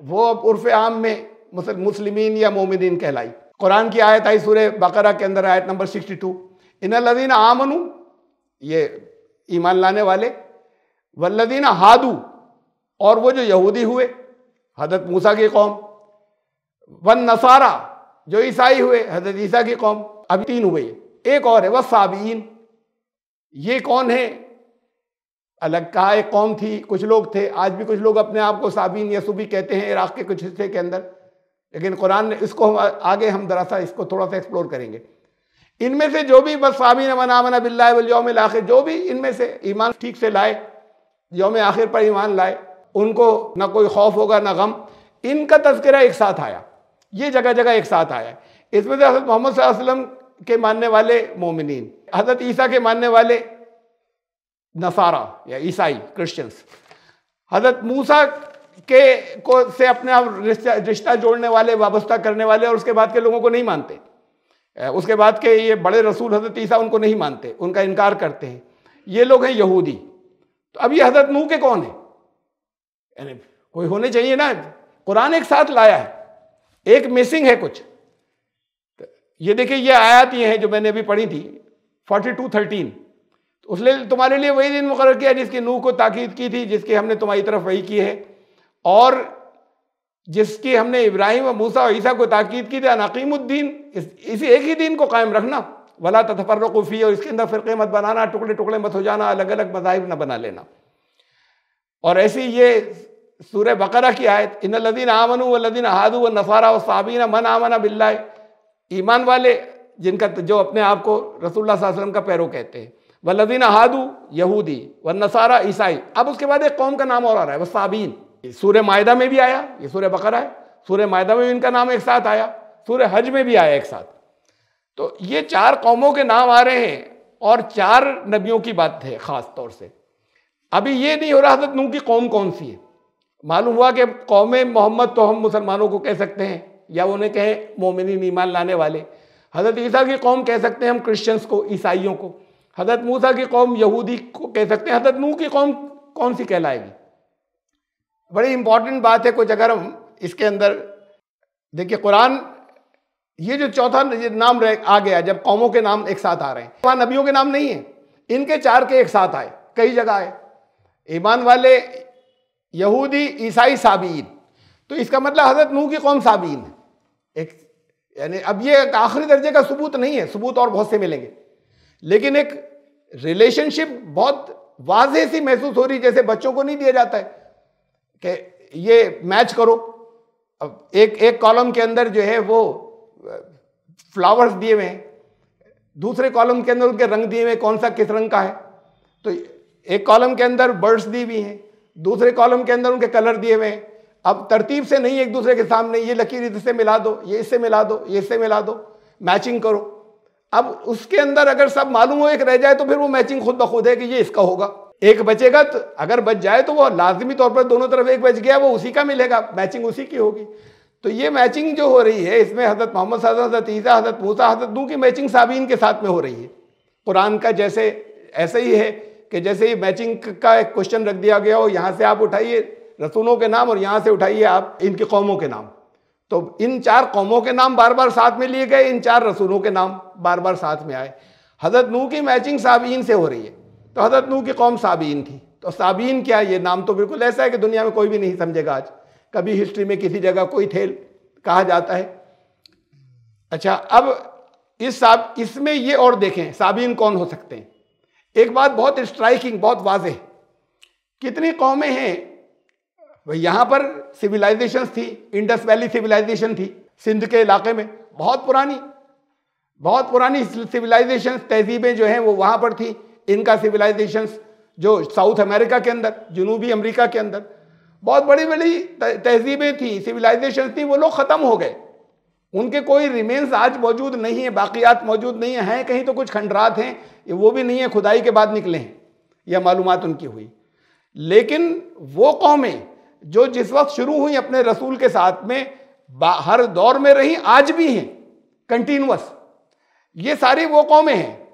वो अब उर्फ़ आम में मुसलमिन या मोमिन कहलाई कुरान की आयत आई सूर्य बकरा के अंदर आयत नंबर सिक्सटी टू इन लदीन आमनु ये ईमान लाने वाले वल्लदीन हादू और वो जो यहूदी हुए हजरत मूसा की कौम वन नसारा जो ईसाई हुए हजरत ईसा की कौम अब तीन हुए एक और है वह साबीन ये कौन है अलग कहा एक कौम थी कुछ लोग थे आज भी कुछ लोग अपने आप को साबीन या सूबी कहते हैं इराक के कुछ हिस्से के अंदर लेकिन कुरान ने इसको हम आगे हम दरअसल इसको थोड़ा सा एक्सप्लोर करेंगे इनमें से जो भी बस साबिन अमन अमन बिल्लाम आखिर जो भी इनमें से ईमान ठीक से लाए योम आखिर पर ईमान लाए उनको ना कोई खौफ होगा ना गम इनका तस्करा एक साथ आया ये जगह जगह एक साथ आया इसमें से हजरत मोहम्मद वसलम के मानने वाले मोमिन हजरत ईसा के मानने वाले नसारा या ईसाई क्रिश्चियंस हजरत मूसा के को से अपने आप रिश्ता जोड़ने वाले वाबस्ता करने वाले और उसके बाद के लोगों को नहीं मानते उसके बाद के ये बड़े रसूल हजरत ईसा उनको नहीं मानते उनका इनकार करते हैं ये लोग हैं यहूदी तो अब ये हजरत नूह के कौन है यानी कोई होने चाहिए ना कुरान एक साथ लाया है एक मिसिंग है कुछ तो ये देखिए ये आयात ये हैं जो मैंने अभी पढ़ी थी फोर्टी टू थर्टीन उसने तुम्हारे लिए वही दिन मुकर किया जिसकी नूह को ताकीद की थी जिसकी हमने तुम्हारी तरफ वही की है और जिसकी हमने इब्राहिम और मूसा और ईसा को ताकीद की थी नकीमुद्दीन इस, इसी एक ही दिन को कायम रखना वला तफरकूफ़ी और इसके अंदर फ़िरक़े मत बनाना टुकड़े टुकड़े मत हो जाना अलग अलग मजाहब न बना लेना और ऐसी ये सूर्य बकरा की आयत इन लदीन आमन व लदीन हादू व नसारा व साबीन मन आमना बिल्ला ईमान वाले जिनका जो अपने आप को रसोल्ला वसलम का पैरो कहते हैं व लदीन हादू यहूदी व नसारा ईसाई अब उसके बाद एक कौम का नाम और आ रहा है वह साबीन सूर्य मायदा में भी आया ये सूर्य बकरा है सूर्य मायदा में भी इनका नाम एक साथ आया सूर्य हज में भी आया एक साथ तो ये चार कौमों के नाम आ रहे हैं और चार नबियों की बात है ख़ास तौर से अभी ये नहीं हो रहा हजरत नू की कौम कौन सी है मालूम हुआ कि कौम मोहम्मद तो हम मुसलमानों को कह सकते हैं या उन्हें कहें मोमिन ईमान लाने वाले हज़रत ईसा की कौम कह सकते हैं हम क्रिश्चियंस को ईसाइयों को हज़रत मूसा की कौम यहूदी को कह सकते हैं हज़रत नू की कौम कौन सी कहलाएगी बड़ी इंपॉर्टेंट बात है कुछ अगर हम इसके अंदर देखिए कुरान ये जो चौथा नाम रह आ गया जब कौमों के नाम एक साथ आ रहे हैं वहां नबियों के नाम नहीं है इनके चार के एक साथ आए कई जगह आए ईमान वाले यहूदी ईसाई साबीन तो इसका मतलब हजरत नूह की कौम साबीन है एक यानी अब ये आखिरी दर्जे का सबूत नहीं है सबूत और बहुत से मिलेंगे लेकिन एक रिलेशनशिप बहुत वाजे सी महसूस हो रही जैसे बच्चों को नहीं दिया जाता है कि ये मैच करो अब एक एक कॉलम के अंदर जो है वो फ्लावर्स दिए हुए हैं दूसरे कॉलम के अंदर उनके रंग दिए हुए कौन सा किस रंग का है तो एक कॉलम के अंदर बर्ड्स दी हुई हैं दूसरे कॉलम के अंदर उनके कलर दिए हुए हैं अब तरतीब से नहीं एक दूसरे के सामने ये लकीर इससे मिला दो ये इससे मिला दो ये इससे मिला दो मैचिंग करो अब उसके अंदर अगर सब मालूम हो एक रह जाए तो फिर वो मैचिंग खुद ब खुद है कि ये इसका होगा एक बचेगा तो अगर बच जाए तो वो लाजमी तौर पर दोनों तरफ एक बच गया वो उसी का मिलेगा मैचिंग उसी की होगी तो ये मैचिंग जो हो रही है इसमें हज़रत मोहम्मद साहब हज़रत ईसा हज़रत मूसा हज़रत नू की मैचिंग साबीन के साथ में हो रही है कुरान का जैसे ऐसे ही है कि जैसे ही मैचिंग का एक क्वेश्चन रख दिया गया हो यहाँ से आप उठाइए रसूलों के नाम और यहाँ से उठाइए आप इनकी कौमों के नाम तो इन चार कौमों के नाम बार बार साथ में लिए गए इन चार रसूलों के नाम बार बार साथ में आए हज़रत नू की मैचिंग साबीन से हो रही है तो हजरत नू की कौम साबीन थी तो साबीन क्या है ये नाम तो बिल्कुल ऐसा है कि दुनिया में कोई भी नहीं समझेगा आज कभी हिस्ट्री में किसी जगह कोई थेल कहा जाता है अच्छा अब इस साब इसमें ये और देखें साबीन कौन हो सकते हैं एक बात बहुत स्ट्राइकिंग बहुत वाज कितनी कौमें हैं भाई यहाँ पर सिविलाइजेशन थी इंडस वैली सिविलाइजेशन थी सिंध के इलाके में बहुत पुरानी बहुत पुरानी सिविलाइजेशन तहजीबें जो हैं वो वहाँ पर थी इनका सिविलाइजेशन जो साउथ अमेरिका के अंदर जनूबी अमेरिका के अंदर बहुत बड़ी बड़ी तहजीबें थी सिविलाइजेशन थी वो लोग ख़त्म हो गए उनके कोई रिमेन्स आज मौजूद नहीं है बाक़ियात मौजूद नहीं हैं कहीं तो कुछ खंडरात हैं वो भी नहीं है खुदाई के बाद निकले हैं यह मालूम उनकी हुई लेकिन वो कौमें जो जिस वक्त शुरू हुई अपने रसूल के साथ में हर दौर में रही आज भी हैं कंटिन्यूस ये सारी वो कौमें हैं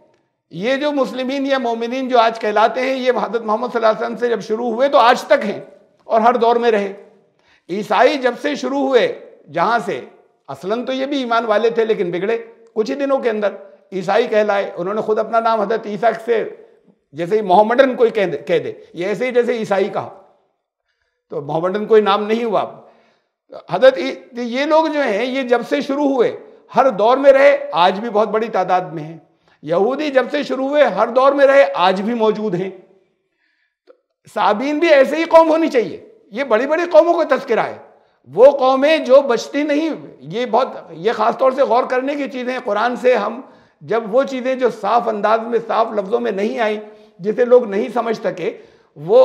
ये जो मुस्लिमीन या मोमिन जो आज कहलाते हैं ये हजरत मोहम्मद वसल्लम से जब शुरू हुए तो आज तक हैं और हर दौर में रहे ईसाई जब से शुरू हुए जहाँ से असलन तो ये भी ईमान वाले थे लेकिन बिगड़े कुछ ही दिनों के अंदर ईसाई कहलाए उन्होंने खुद अपना नाम हजरत ईसा से जैसे ही मोहम्मदन कोई कह दे कह दे ये ऐसे ही जैसे ईसाई कहा तो मोहम्मदन कोई नाम नहीं हुआ हजरत तो ये लोग जो हैं ये जब से शुरू हुए हर दौर में रहे आज भी बहुत बड़ी तादाद में हैं यहूदी जब से शुरू हुए हर दौर में रहे आज भी मौजूद हैं तो साबीन भी ऐसे ही कौम होनी चाहिए ये बड़ी बड़ी कौमों का तस्करा है वो कौमें जो बचती नहीं ये बहुत ये ख़ासतौर से गौर करने की चीज़ें कुरान से हम जब वो चीज़ें जो साफ अंदाज में साफ लफ्ज़ों में नहीं आई जिसे लोग नहीं समझ सके वो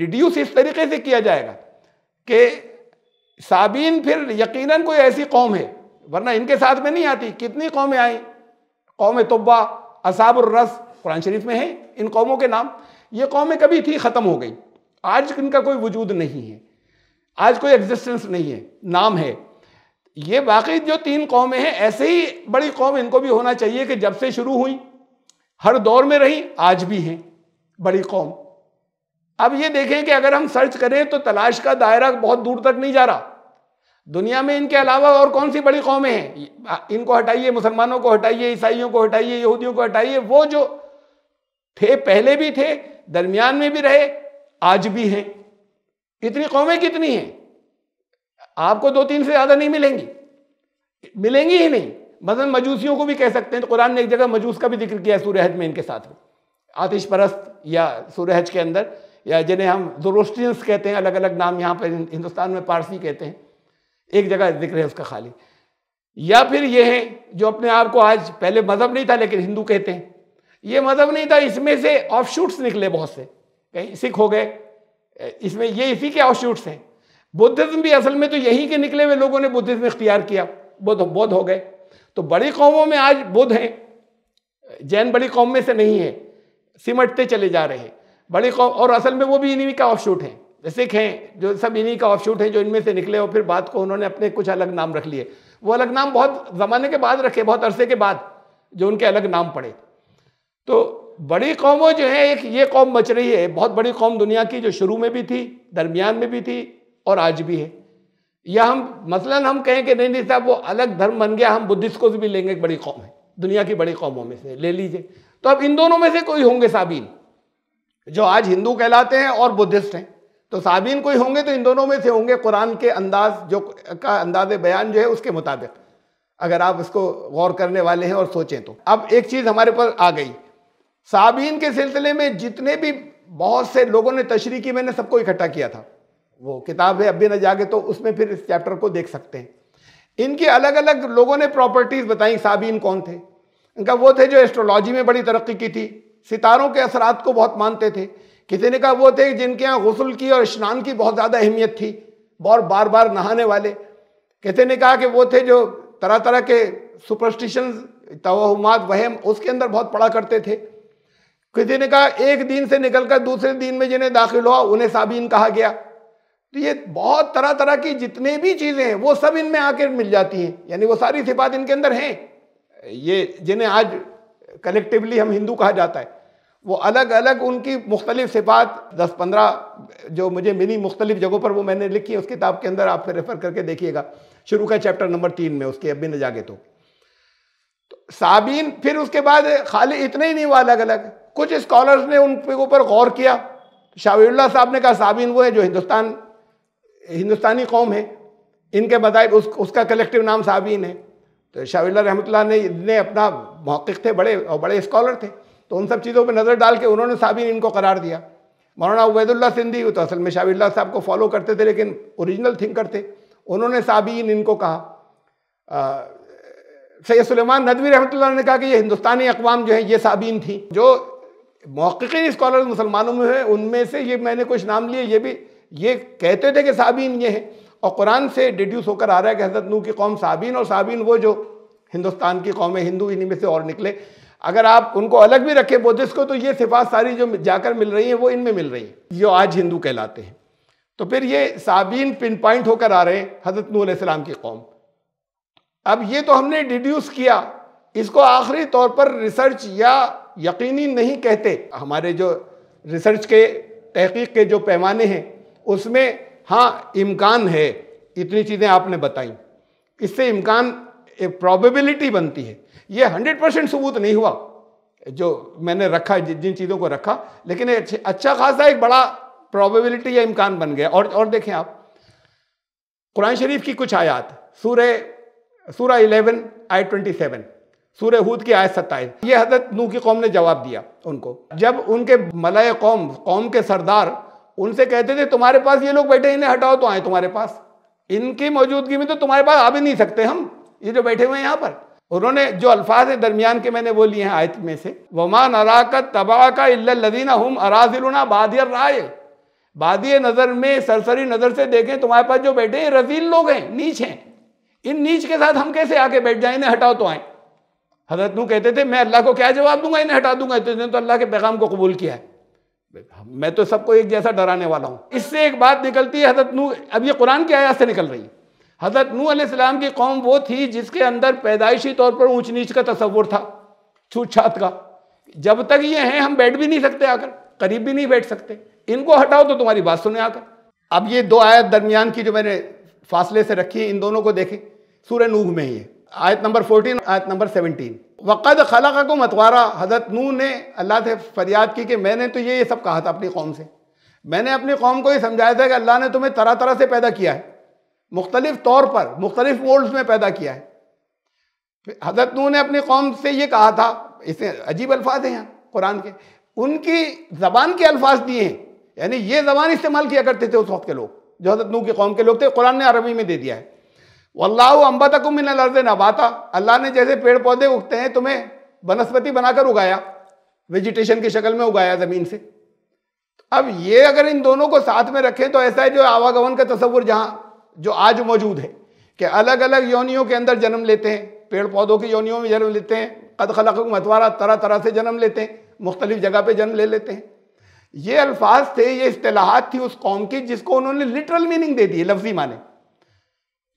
डिड्यूस इस तरीके से किया जाएगा कि साबीन फिर यकीनन कोई ऐसी कौम है वरना इनके साथ में नहीं आती कितनी कौमें आई कौम असाबर रस कुरान शरीफ में है इन कौमों के नाम ये कौमें कभी थी ख़त्म हो गई आज इनका कोई वजूद नहीं है आज कोई एग्जिस्टेंस नहीं है नाम है ये बाकी जो तीन कौमें हैं ऐसे ही बड़ी कौम इनको भी होना चाहिए कि जब से शुरू हुई हर दौर में रही आज भी हैं बड़ी कौम अब ये देखें कि अगर हम सर्च करें तो तलाश का दायरा बहुत दूर तक नहीं जा रहा दुनिया में इनके अलावा और कौन सी बड़ी कौमें हैं इनको हटाइए मुसलमानों को हटाइए ईसाइयों को हटाइए यहूदियों को हटाइए वो जो थे पहले भी थे दरमियान में भी रहे आज भी हैं इतनी कौमें कितनी हैं आपको दो तीन से ज़्यादा नहीं मिलेंगी मिलेंगी ही नहीं मदन मजूसियों को भी कह सकते हैं तो कुरान ने एक जगह मजूस का भी जिक्र किया है सूर्यहज में इनके साथ में आतिश परस्त या सूर्यहज के अंदर या जिन्हें हम जोरोस्ट्रियंस कहते हैं अलग अलग नाम यहाँ पर हिंदुस्तान में पारसी कहते हैं एक जगह जिक्र है उसका खाली या फिर ये है जो अपने आप को आज पहले मजहब नहीं था लेकिन हिंदू कहते हैं ये मजहब नहीं था इसमें से ऑफ शूट्स निकले बहुत से कहीं सिख हो गए इसमें ये इसी के ऑफ शूट्स हैं बुद्धिज्म भी असल में तो यहीं के निकले हुए लोगों ने बुद्धिज्म इख्तियार किया बुद्ध बौद्ध हो गए तो बड़ी कौमों में आज बुद्ध हैं जैन बड़ी कौम में से नहीं है सिमटते चले जा रहे हैं बड़ी कौम और असल में वो भी इन्हीं का ऑफ शूट है सिख हैं जो सब इन्हीं का ऑफशूट हैं जो इनमें से निकले और फिर बात को उन्होंने अपने कुछ अलग नाम रख लिए वो अलग नाम बहुत ज़माने के बाद रखे बहुत अरसे के बाद जो उनके अलग नाम पड़े तो बड़ी कौमों जो है एक ये कौम बच रही है बहुत बड़ी कौम दुनिया की जो शुरू में भी थी दरमियान में भी थी और आज भी है या हम मसलन हम कहें कि नहीं नहीं साहब वो अलग धर्म बन गया हम बुद्धिस्ट को भी लेंगे एक बड़ी कौम है दुनिया की बड़ी कौमों में से ले लीजिए तो अब इन दोनों में से कोई होंगे साबिन जो आज हिंदू कहलाते हैं और बुद्धिस्ट हैं तो साबिन कोई होंगे तो इन दोनों में से होंगे कुरान के अंदाज जो का अंदाज बयान जो है उसके मुताबिक अगर आप इसको गौर करने वाले हैं और सोचें तो अब एक चीज़ हमारे पास आ गई साबिन के सिलसिले में जितने भी बहुत से लोगों ने तशरी की मैंने सबको इकट्ठा किया था वो किताब है अभी न जागे तो उसमें फिर इस चैप्टर को देख सकते हैं इनके अलग अलग लोगों ने प्रॉपर्टीज़ बताई साबिन कौन थे इनका वो थे जो एस्ट्रोलॉजी में बड़ी तरक्की की थी सितारों के असरात को बहुत मानते थे किसी ने कहा वो थे जिनके यहाँ गसल की और स्नान की बहुत ज़्यादा अहमियत थी और बार बार नहाने वाले किसी ने कहा कि वो थे जो तरह तरह के सुपरस्टिशन तोहमात वहम उसके अंदर बहुत पड़ा करते थे किसी ने कहा एक दिन से निकलकर दूसरे दिन में जिन्हें दाखिल हुआ उन्हें साबिन कहा गया तो ये बहुत तरह तरह की जितने भी चीज़ें हैं वो सब इनमें आके मिल जाती हैं यानी वो सारी सिफात इनके अंदर हैं ये जिन्हें आज कलेक्टिवली हम हिंदू कहा जाता है वो अलग अलग उनकी मुख्तलिफ सिफात दस पंद्रह जो मुझे मिली मुख्तलिफ जगहों पर वो मैंने लिखी उस किताब के अंदर आप फिर रेफ़र करके देखिएगा शुरू का चैप्टर नंबर तीन में उसके अब भी न जागे तो, तो फिर उसके बाद खाली इतने ही नहीं हुआ अलग अलग कुछ स्कॉलर्स ने उन पे ऊपर गौर किया शाविल्ला साहब ने कहा साबिन वो है जो हिंदुस्तान हिंदुस्तानी कौम है इनके बताए उस, उसका कलेक्टिव नाम साबिन है तो शाविल्ला रहमत ने, ने अपना मौक़ थे बड़े और बड़े स्कॉलर थे तो उन सब चीज़ों पर नज़र डाल के उन्होंने साबिर इनको करार दिया मौलाना उबैदुल्ला सिंधी तो असल में शाबील्ला साहब को फॉलो करते थे लेकिन ओरिजिनल थिंकर थे उन्होंने साबिन इनको कहा सैयद सलेमान नदवी रहमत ने कहा कि ये हिंदुस्तानी अकवाम जो है ये साबिन थी जो मौक़िन स्कॉलर मुसलमानों में हैं उनमें से ये मैंने कुछ नाम लिए ये भी ये कहते थे कि साबिन ये हैं और कुरान से डिड्यूस होकर आ रहा है कि हजरत नू की कौम साबिन और साबिन वो जो हिंदुस्तान की कौम हिंदू इन्हीं में से और निकले अगर आप उनको अलग भी रखें बुद्धिस्ट को तो ये सिफात सारी जो जाकर मिल रही है वो इनमें मिल रही है जो आज हिंदू कहलाते हैं तो फिर ये साबीन पिन पॉइंट होकर आ रहे हैं हजरत नूसम की कौम अब ये तो हमने डिड्यूस किया इसको आखिरी तौर पर रिसर्च या यकीनी नहीं कहते हमारे जो रिसर्च के तहकीक के जो पैमाने हैं उसमें हाँ इम्कान है इतनी चीज़ें आपने बताई इससे इम्कान एक प्रॉबिलिटी बनती है ये हंड्रेड परसेंट सबूत नहीं हुआ जो मैंने रखा जिन चीज़ों को रखा लेकिन अच्छा खासा एक बड़ा प्रॉबिलिटी या इम्कान बन गया और और देखें आप कुरान शरीफ की कुछ आयात सूर्य सूर इलेवन आय ट्वेंटी सेवन सूर्य हूद की आयत सत्ताईस ये हजरत नू की कौम ने जवाब दिया उनको जब उनके मलय कौम कौम के सरदार उनसे कहते थे तुम्हारे पास ये लोग बैठे इन्हें हटाओ तो आए तुम्हारे पास इनकी मौजूदगी में तो तुम्हारे पास आ भी नहीं सकते हम ये जो बैठे हुए हैं यहाँ पर उन्होंने जो अल्फाज दरमियान के मैंने वो लिए हैं आयत में से वमान अराकत तबाह का इल्लदीना हम अराजिलना बादियर राय बादिय नज़र में सरसरी नज़र से देखें तुम्हारे पास जो बैठे हैं रजील लोग हैं नीच हैं इन नीच के साथ हम कैसे आके बैठ जाए इन्हें हटाओ तो आए हजरत नू कहते थे मैं अल्लाह को क्या जवाब दूंगा इन्हें हटा दूंगा इतने तो अल्लाह के पैगाम को कबूल किया है मैं तो सबको एक जैसा डराने वाला हूँ इससे एक बात निकलती है हजरत नू अब ये कुरान की आयात से निकल रही है हज़रत नू आम की कौम वो थी जिसके अंदर पैदाइशी तौर पर ऊँच नीच का तस्वुर था छूत छात का जब तक ये हैं हम बैठ भी नहीं सकते आकर करीब भी नहीं बैठ सकते इनको हटाओ तो तुम्हारी बात सुने आकर अब ये दो आयत दरमियान की जो मैंने फासले से रखी है इन दोनों को देखें सूर्य नूह में ही है आयत नंबर फोर्टीन आयत नंबर सेवनटीन वक़द खला को मतवारा हजरत नूह ने अल्लाह से फरियाद की कि मैंने तो ये ये सब कहा था अपनी कौम से मैंने अपनी कौम को ये समझाया था कि अल्लाह ने तुम्हें तरह तरह से पैदा किया है मुख्तलिफ तौर पर मुख्तलिफ मोल्ड में पैदा किया है हजरत नू ने अपनी कौम से ये कहा था इसे अजीब अल्फाज हैं यहाँ कुरान के उनकी जबान के अल्फाज दिए हैं यानी ये जबान इस्तेमाल किया करते थे उस वक्त के लोग जो हजरत नू की कौम के लोग थे कुरान ने अरबी में दे दिया है वल्लाह अम्बा तक मिन अर्ज नबाता अल्लाह ने जैसे पेड़ पौधे उगते हैं तुम्हें बनस्पति बनाकर उगाया वेजिटेशन की शक्ल में उगाया ज़मीन से अब ये अगर इन दोनों को साथ में रखें तो ऐसा है जो आवागमन का तस्वुर जहाँ जो आज मौजूद है कि अलग अलग योनियों के अंदर जन्म लेते हैं पेड़ पौधों की योनियों में जन्म लेते हैं कद खलक मतवारा तरह तरह से जन्म लेते हैं मुख्तलिफ जगह पर जन्म ले लेते हैं ये अल्फाज थे ये अतलाहत थी उस कौम की जिसको उन्होंने लिटरल मीनिंग दे दी लफ्जी माने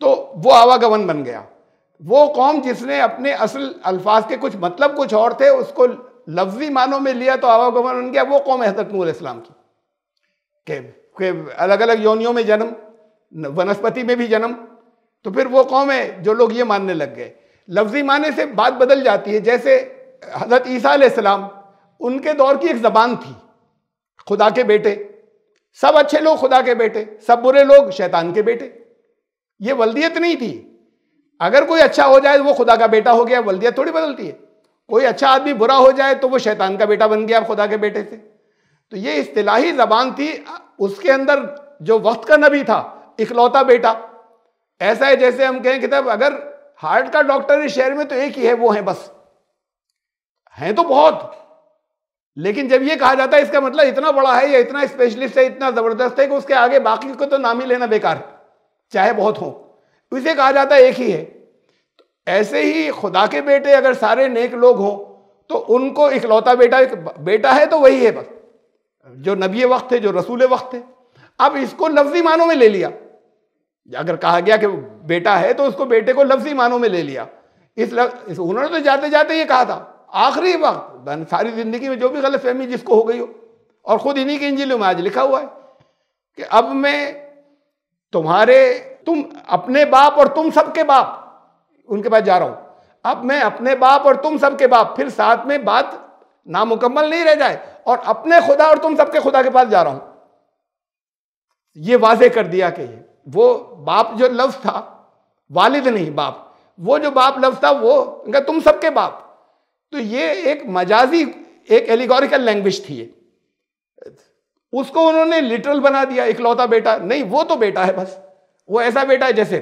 तो वो आवागमन बन गया वो कौम जिसने अपने असल अल्फाज के कुछ मतलब कुछ और थे उसको लफ्जी मानों में लिया तो आवागमन बन गया वो कौम हजरत नूर इस्लाम की के, के अलग अलग योनियों में जन्म वनस्पति में भी जन्म तो फिर वो कौम है जो लोग ये मानने लग गए लफ्जी माने से बात बदल जाती है जैसे हज़रत ईसा सलाम उनके दौर की एक ज़बान थी खुदा के बेटे सब अच्छे लोग खुदा के बेटे सब बुरे लोग शैतान के बेटे ये वल्दियत नहीं थी अगर कोई अच्छा हो जाए तो वो खुदा का बेटा हो गया वल्दियत थोड़ी बदलती है कोई अच्छा आदमी बुरा हो जाए तो वो शैतान का बेटा बन गया खुदा के बेटे से तो ये इस्तेलाही ज़बान थी उसके अंदर जो वक्त का नबी था इकलौता बेटा ऐसा है जैसे हम कहें कि तब अगर हार्ट का डॉक्टर इस शहर में तो एक ही है वो है बस हैं तो बहुत लेकिन जब ये कहा जाता है इसका मतलब इतना बड़ा है या इतना स्पेशलिस्ट है इतना जबरदस्त है कि उसके आगे बाकी को तो नाम ही लेना बेकार है चाहे बहुत हो तो इसे कहा जाता है एक ही है तो ऐसे ही खुदा के बेटे अगर सारे नेक लोग हों तो उनको इकलौता बेटा बेटा है तो वही है बस जो नबी वक्त है जो रसूल वक्त है अब इसको लफ्जी मानों में ले लिया अगर कहा गया कि बेटा है तो उसको बेटे को लफ्जी मानों में ले लिया इस, लग, इस उन्होंने तो जाते जाते ये कहा था आखिरी वक्त सारी जिंदगी में जो भी गलत फहमी जिसको हो गई हो और खुद इन्हीं के इंजिलों में आज लिखा हुआ है कि अब मैं तुम्हारे तुम अपने बाप और तुम सबके बाप उनके पास जा रहा हूं अब मैं अपने बाप और तुम सबके बाप फिर साथ में बात नामुकम्मल नहीं रह जाए और अपने खुदा और तुम सबके खुदा के पास जा रहा हूं ये वाजे कर दिया कि वो बाप जो लफ्ज था वालिद नहीं बाप वो जो बाप लफ्ज था वो इनका तुम सबके बाप तो ये एक मजाजी एक एलिगोरिकल लैंग्वेज थी उसको उन्होंने लिटरल बना दिया इकलौता बेटा नहीं वो तो बेटा है बस वो ऐसा बेटा है जैसे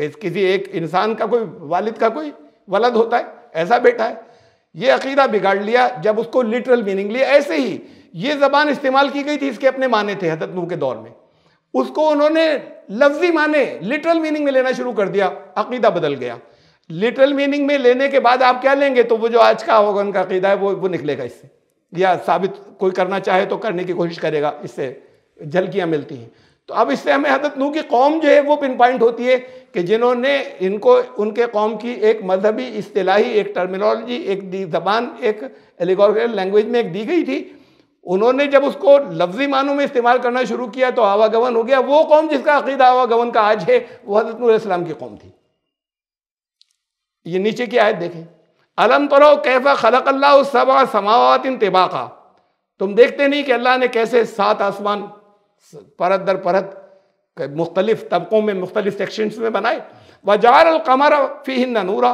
किसी एक इंसान का कोई वालिद का कोई वलद होता है ऐसा बेटा है ये अकीदा बिगाड़ लिया जब उसको लिटरल मीनिंग लिया ऐसे ही ये जबान इस्तेमाल की गई थी इसके अपने माने थे हजरत नूह के दौर में उसको उन्होंने लफ्जी माने लिटरल मीनिंग में लेना शुरू कर दिया अकीदा बदल गया लिटरल मीनिंग में लेने के बाद आप क्या लेंगे तो वो जो आज का होगा उनका अकीदा है वो वो निकलेगा इससे या साबित कोई करना चाहे तो करने की कोशिश करेगा इससे झलकियाँ मिलती हैं तो अब इससे हमें हदत नू की कौम जो है वो पिन पॉइंट होती है कि जिन्होंने इनको उनके कौम की एक मजहबी असलाही एक टर्मिनोलॉजी एक दी जबान एक एलिगोरिकल लैंग्वेज में एक दी गई थी उन्होंने जब उसको लफ्जी मानों में इस्तेमाल करना शुरू किया तो आवागवन हो गया वो कौम जिसका अकीदा आवागवन का आज है वह हजरत नूसम की कौम थी ये नीचे की आयत देखें अलम तरो कैफा खलक अल्लाह सबा समावत तिबाका तुम देखते नहीं कि अल्लाह ने कैसे सात आसमान परत दर परत मुख्तलिफ तबकों में मुख्तलिफ सेक्शन में बनाए वजार अलकमर फ़ी नूरा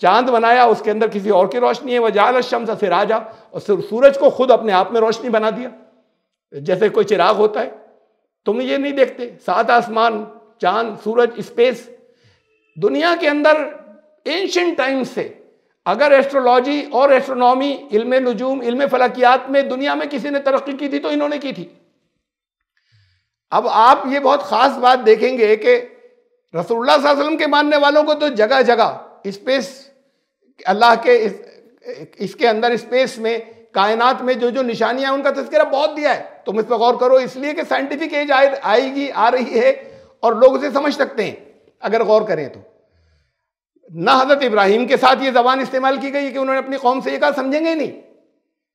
चांद बनाया उसके अंदर किसी और की रोशनी है वह जाल शम से फिर आजा और सूरज को खुद अपने आप में रोशनी बना दिया जैसे कोई चिराग होता है तुम ये नहीं देखते सात आसमान चांद सूरज स्पेस दुनिया के अंदर एंशंट टाइम से अगर एस्ट्रोलॉजी और एस्ट्रोनॉमी इल्म नजूम इल्म फलकियात में दुनिया में किसी ने तरक्की की थी तो इन्होंने की थी अब आप ये बहुत ख़ास बात देखेंगे कि रसोल्ला के मानने वालों को तो जगह जगह स्पेस अल्लाह के इस, इसके अंदर स्पेस में कायनात में जो जो निशानियां उनका तस्करा बहुत दिया है तुम तो इस पर गौर करो इसलिए कि साइंटिफिक एज आए आएगी आ रही है और लोग उसे समझ सकते हैं अगर गौर करें तो ना हजरत इब्राहिम के साथ ये जबान इस्तेमाल की गई कि उन्होंने अपनी कौम से एक कहा समझेंगे ही नहीं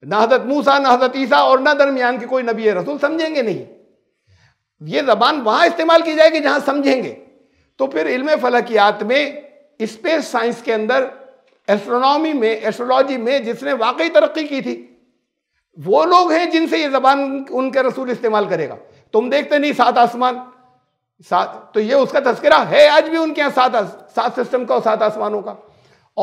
ना हजरत मूसा ना हजरत ईसा और ना दरमियान के कोई नबी रसूल समझेंगे नहीं ये जबान वहाँ इस्तेमाल की जाएगी जहाँ समझेंगे तो फिर इल्म फलकियात में स्पेस साइंस के अंदर एस्ट्रोनॉमी में एस्ट्रोलॉजी में जिसने वाकई तरक्की की थी वो लोग हैं जिनसे ये जबान उनके रसूल इस्तेमाल करेगा तुम देखते नहीं सात आसमान सात तो ये उसका तस्करा है आज भी उनके यहाँ सात सात सिस्टम का और सात आसमानों का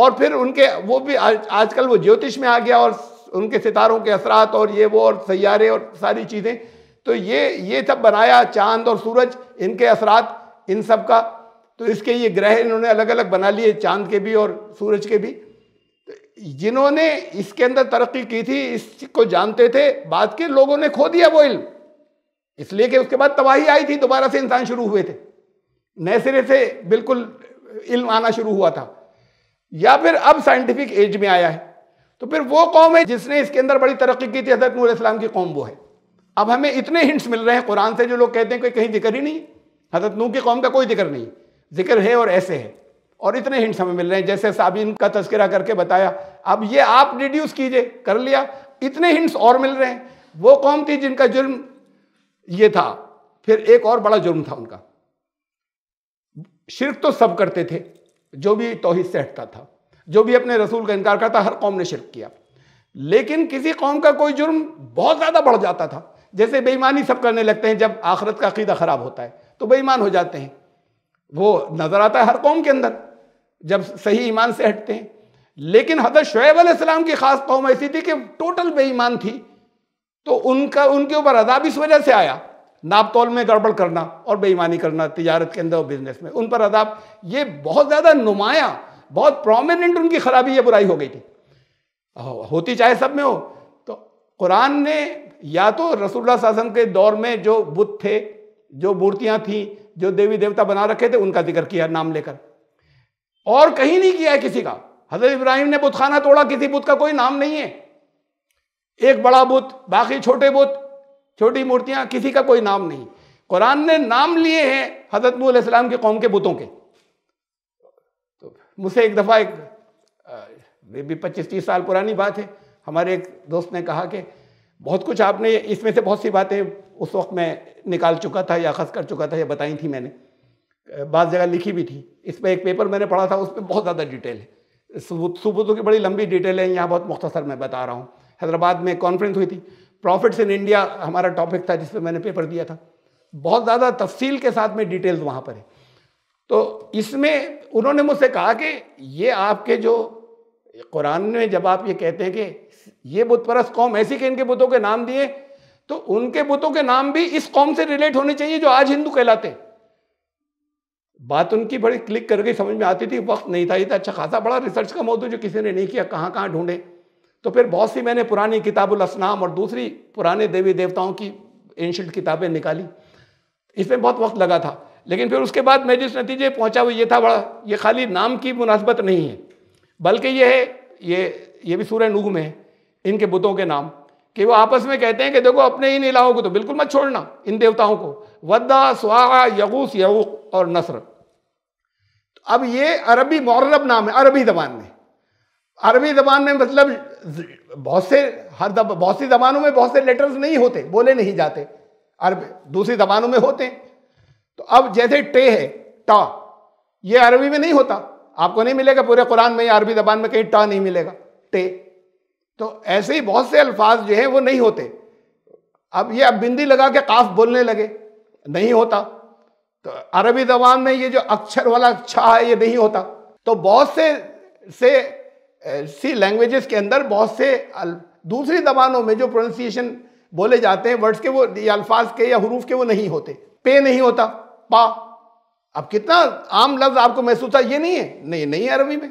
और फिर उनके वो भी आज आजकल वो ज्योतिष में आ गया और उनके सितारों के असरात और ये वो और सैारे और सारी चीज़ें तो ये ये सब बनाया चांद और सूरज इनके असरात इन सब का तो इसके ये ग्रह इन्होंने अलग अलग बना लिए चांद के भी और सूरज के भी जिन्होंने इसके अंदर तरक्की की थी इसको जानते थे बाद के लोगों ने खो दिया वो इल्म इसलिए कि उसके बाद तबाही आई थी दोबारा से इंसान शुरू हुए थे नए सिरे से बिल्कुल इल्म आना शुरू हुआ था या फिर अब साइंटिफिक एज में आया है तो फिर वो कौम है जिसने इसके अंदर बड़ी तरक्की की थी हजरत नूर इस्लाम की कौम वो है अब हमें इतने हिंट्स मिल रहे हैं कुरान से जो लोग कहते हैं कोई कहीं जिक्र ही नहीं हजरत नू की कौम का कोई जिक्र नहीं जिक्र है और ऐसे है और इतने हिंट्स हमें मिल रहे हैं जैसे साबिन का तस्करा करके बताया अब ये आप डिड्यूस कीजिए कर लिया इतने हिंट्स और मिल रहे हैं वो कौम थी जिनका जुर्म ये था फिर एक और बड़ा जुर्म था उनका शिरक तो सब करते थे जो भी तोहिद से हटता था जो भी अपने रसूल का इनकार करता हर कौम ने शिरक किया लेकिन किसी कौम का कोई जुर्म बहुत ज़्यादा बढ़ जाता था जैसे बेईमानी सब करने लगते हैं जब आखरत का अकीदा ख़राब होता है तो बेईमान हो जाते हैं वो नजर आता है हर कौम के अंदर जब सही ईमान से हटते हैं लेकिन हजरत शुएब अलैहिस्सलाम की खास कौम ऐसी थी कि टोटल बेईमान थी तो उनका उनके ऊपर अदाब इस वजह से आया नाप तोल में गड़बड़ करना और बेईमानी करना तिजारत के अंदर और बिजनेस में उन पर अदाब ये बहुत ज़्यादा नुमाया बहुत प्रोमिनेंट उनकी खराबी या बुराई हो गई थी होती चाहे सब में हो तो कुरान ने या तो रसुल्ला शासन के दौर में जो बुत थे जो मूर्तियाँ थीं जो देवी देवता बना रखे थे उनका जिक्र किया नाम लेकर और कहीं नहीं किया है किसी का हजरत इब्राहिम ने बुतखाना तोड़ा किसी बुत का कोई नाम नहीं है एक बड़ा बुत बाकी छोटे बुत छोटी मूर्तियां किसी का कोई नाम नहीं कुरान ने नाम लिए हैं हजरत मूसम के कौम के बुतों के तो मुझसे एक दफ़ा एक भी पच्चीस तीस साल पुरानी बात है हमारे एक दोस्त ने कहा कि बहुत कुछ आपने इसमें से बहुत सी बातें उस वक्त मैं निकाल चुका था या खस कर चुका था या बताई थी मैंने बाद जगह लिखी भी थी इस पर एक पेपर मैंने पढ़ा था उसमें बहुत ज़्यादा डिटेल है सुबह सबूतों की बड़ी लंबी डिटेल है यहाँ बहुत मुख्तसर मैं बता रहा हूँ हैदराबाद में कॉन्फ्रेंस हुई थी प्रॉफिट्स इन इंडिया हमारा टॉपिक था पर मैंने पेपर दिया था बहुत ज़्यादा तफसील के साथ में डिटेल्स वहाँ पर है तो इसमें उन्होंने मुझसे कहा कि ये आपके जो कुरान में जब आप ये कहते हैं कि ये बुतपरस कौम ऐसी कि इनके बुतों के नाम दिए तो उनके बुतों के नाम भी इस कौम से रिलेट होने चाहिए जो आज हिंदू कहलाते बात उनकी बड़ी क्लिक कर गई समझ में आती थी वक्त नहीं था ये तो अच्छा खासा बड़ा रिसर्च का मौत जो किसी ने नहीं किया कहाँ कहाँ ढूंढे तो फिर बहुत सी मैंने पुरानी किताबुल असनाम और दूसरी पुराने देवी देवताओं की एंशंट किताबें निकाली इसमें बहुत वक्त लगा था लेकिन फिर उसके बाद मैं जिस नतीजे पहुंचा हुआ ये था बड़ा ये खाली नाम की मुनासबत नहीं है बल्कि ये है ये ये भी सूर्य नूह में है इनके बुतों के नाम कि वो आपस में कहते हैं कि देखो अपने इन इलाहों को तो बिल्कुल मत छोड़ना इन देवताओं को वद्दा स्वाहा यगूस यगूक और नसर तो अब ये अरबी मौरब नाम है अरबी जबान में अरबी जबान में मतलब बहुत से हर दब, बहुत सी जबानों में बहुत से लेटर्स नहीं होते बोले नहीं जाते अरब दूसरी जबानों में होते तो अब जैसे टे है टा ये अरबी में नहीं होता आपको नहीं मिलेगा पूरे कुरान में या अरबी जबान में कहीं टा नहीं मिलेगा टे तो ऐसे ही बहुत से अल्फाज जो हैं वो नहीं होते अब ये अब बिंदी लगा के काफ बोलने लगे नहीं होता तो अरबी जबान में ये जो अक्षर वाला अच्छा है ये नहीं होता तो बहुत से से सी लैंग्वेजेस के अंदर बहुत से दूसरी जबानों में जो प्रोनाउंसिएशन बोले जाते हैं वर्ड्स के वो अल्फाज के या हरूफ के वो नहीं होते पे नहीं होता पा अब कितना आम लफ्ज़ आपको महसूस था ये नहीं है नहीं नहीं है अरबी में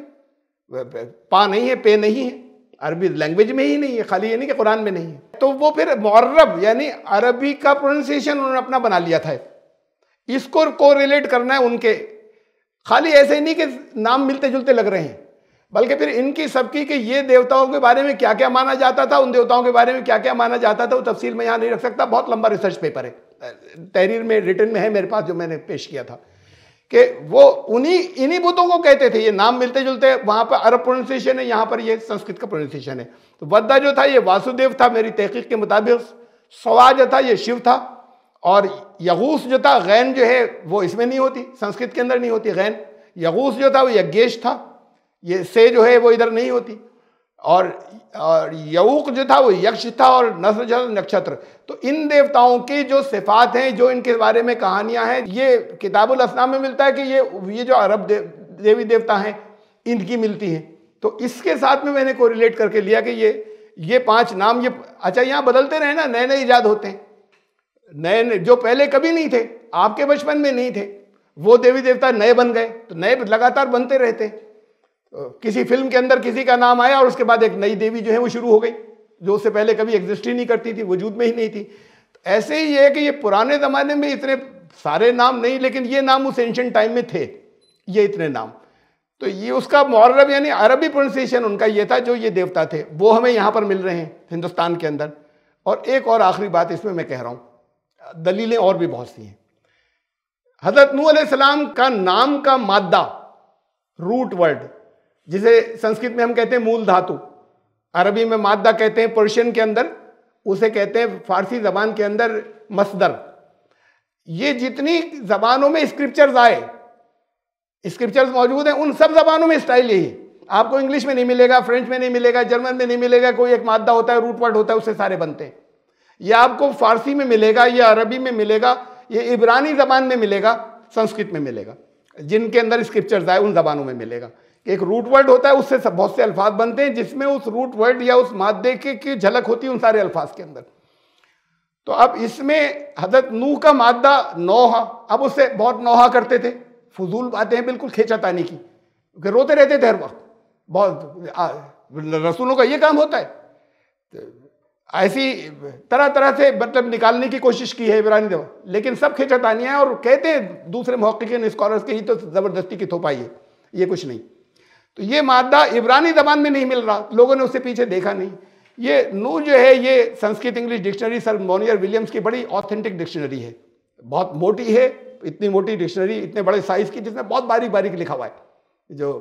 पा नहीं है पे नहीं है अरबी लैंग्वेज में ही नहीं है खाली ये नहीं कि कुरान में नहीं है तो वो फिर मौरब यानी अरबी का प्रोनाउंसिएशन उन्होंने अपना बना लिया था इसको को रिलेट करना है उनके खाली ऐसे ही नहीं कि नाम मिलते जुलते लग रहे हैं बल्कि फिर इनकी सबकी कि ये देवताओं के बारे में क्या क्या माना जाता था उन देवताओं के बारे में क्या क्या माना जाता था वो तफसील में यहाँ नहीं रख सकता बहुत लंबा रिसर्च पेपर है तहरीर में रिटर्न में है मेरे पास जो मैंने पेश किया था कि वो उन्हीं इन्हीं बुतों को कहते थे ये नाम मिलते जुलते वहाँ पर अरब प्रोनाउंसिएशन है यहाँ पर ये संस्कृत का प्रोनाउंसिएशन है तो वद्दा जो था ये वासुदेव था मेरी तहकीक के मुताबिक सवा जो था ये शिव था और यहूस जो था गैन जो है वो इसमें नहीं होती संस्कृत के अंदर नहीं होती गैन यगूस जो था वो यज्ञेश था ये से जो है वो इधर नहीं होती और, और यऊक जो था वो यक्ष था और नस्र जो नक्षत्र तो इन देवताओं की जो सिफात हैं जो इनके बारे में कहानियां हैं ये किताबुल असना में मिलता है कि ये ये जो अरब दे, देवी देवता हैं इनकी मिलती हैं तो इसके साथ में मैंने को रिलेट करके लिया कि ये ये पांच नाम ये अच्छा यहाँ बदलते रहे ना नए नए ईजाद होते हैं नए नए जो पहले कभी नहीं थे आपके बचपन में नहीं थे वो देवी देवता नए बन गए तो नए लगातार बनते रहते हैं किसी फिल्म के अंदर किसी का नाम आया और उसके बाद एक नई देवी जो है वो शुरू हो गई जो उससे पहले कभी एग्जिस्ट ही नहीं करती थी वजूद में ही नहीं थी तो ऐसे ही है कि ये पुराने ज़माने में इतने सारे नाम नहीं लेकिन ये नाम उस एंशंट टाइम में थे ये इतने नाम तो ये उसका मौरब यानी अरबी प्रोनाउंसिएशन उनका ये था जो ये देवता थे वो हमें यहाँ पर मिल रहे हैं हिंदुस्तान के अंदर और एक और आखिरी बात इसमें मैं कह रहा हूँ दलीलें और भी बहुत सी हैं हज़रत नू सलाम का नाम का मादा रूट वर्ड जिसे संस्कृत में हम कहते हैं मूल धातु अरबी में मादा कहते हैं पर्शियन के अंदर उसे कहते हैं फारसी जबान के अंदर मसदर ये जितनी जबानों में स्क्रिप्चर्स आए स्क्रिप्चर्स मौजूद हैं उन सब जबानों में स्टाइल यही आपको इंग्लिश में नहीं मिलेगा फ्रेंच में नहीं मिलेगा जर्मन में नहीं मिलेगा कोई एक मादा होता है रूट होता है उससे सारे बनते हैं यह आपको फारसी में मिलेगा या अरबी में मिलेगा ये इबरानी जबान में मिलेगा संस्कृत में मिलेगा जिनके अंदर स्क्रिप्चर्स आए उन जबानों में मिलेगा एक रूट वर्ड होता है उससे सब बहुत से अल्फाज बनते हैं जिसमें उस रूट वर्ड या उस मादे के की झलक होती है उन सारे अल्फाज के अंदर तो अब इसमें हजरत नूह का मादा नोहा अब उससे बहुत नोहा करते थे फजूल बातें बिल्कुल खेचातानी की क्योंकि रोते रहते थे हर वक्त बहुत रसूलों का ये काम होता है तो ऐसी तरह तरह से मतलब निकालने की कोशिश की है इबरानी देव लेकिन सब खेचातानियाँ और कहते हैं दूसरे मौके के स्कॉलर्स के ही तो ज़बरदस्ती की थोपाई है ये कुछ नहीं तो ये मादा इब्रानी जबान में नहीं मिल रहा लोगों ने उसे पीछे देखा नहीं ये नू जो है ये Sanskrit English dictionary Sir Monier Williams की बड़ी ऑथेंटिक डिक्शनरी है बहुत मोटी है इतनी मोटी डिक्शनरी इतने बड़े साइज की जिसमें बहुत बारीक बारीक लिखा हुआ है जो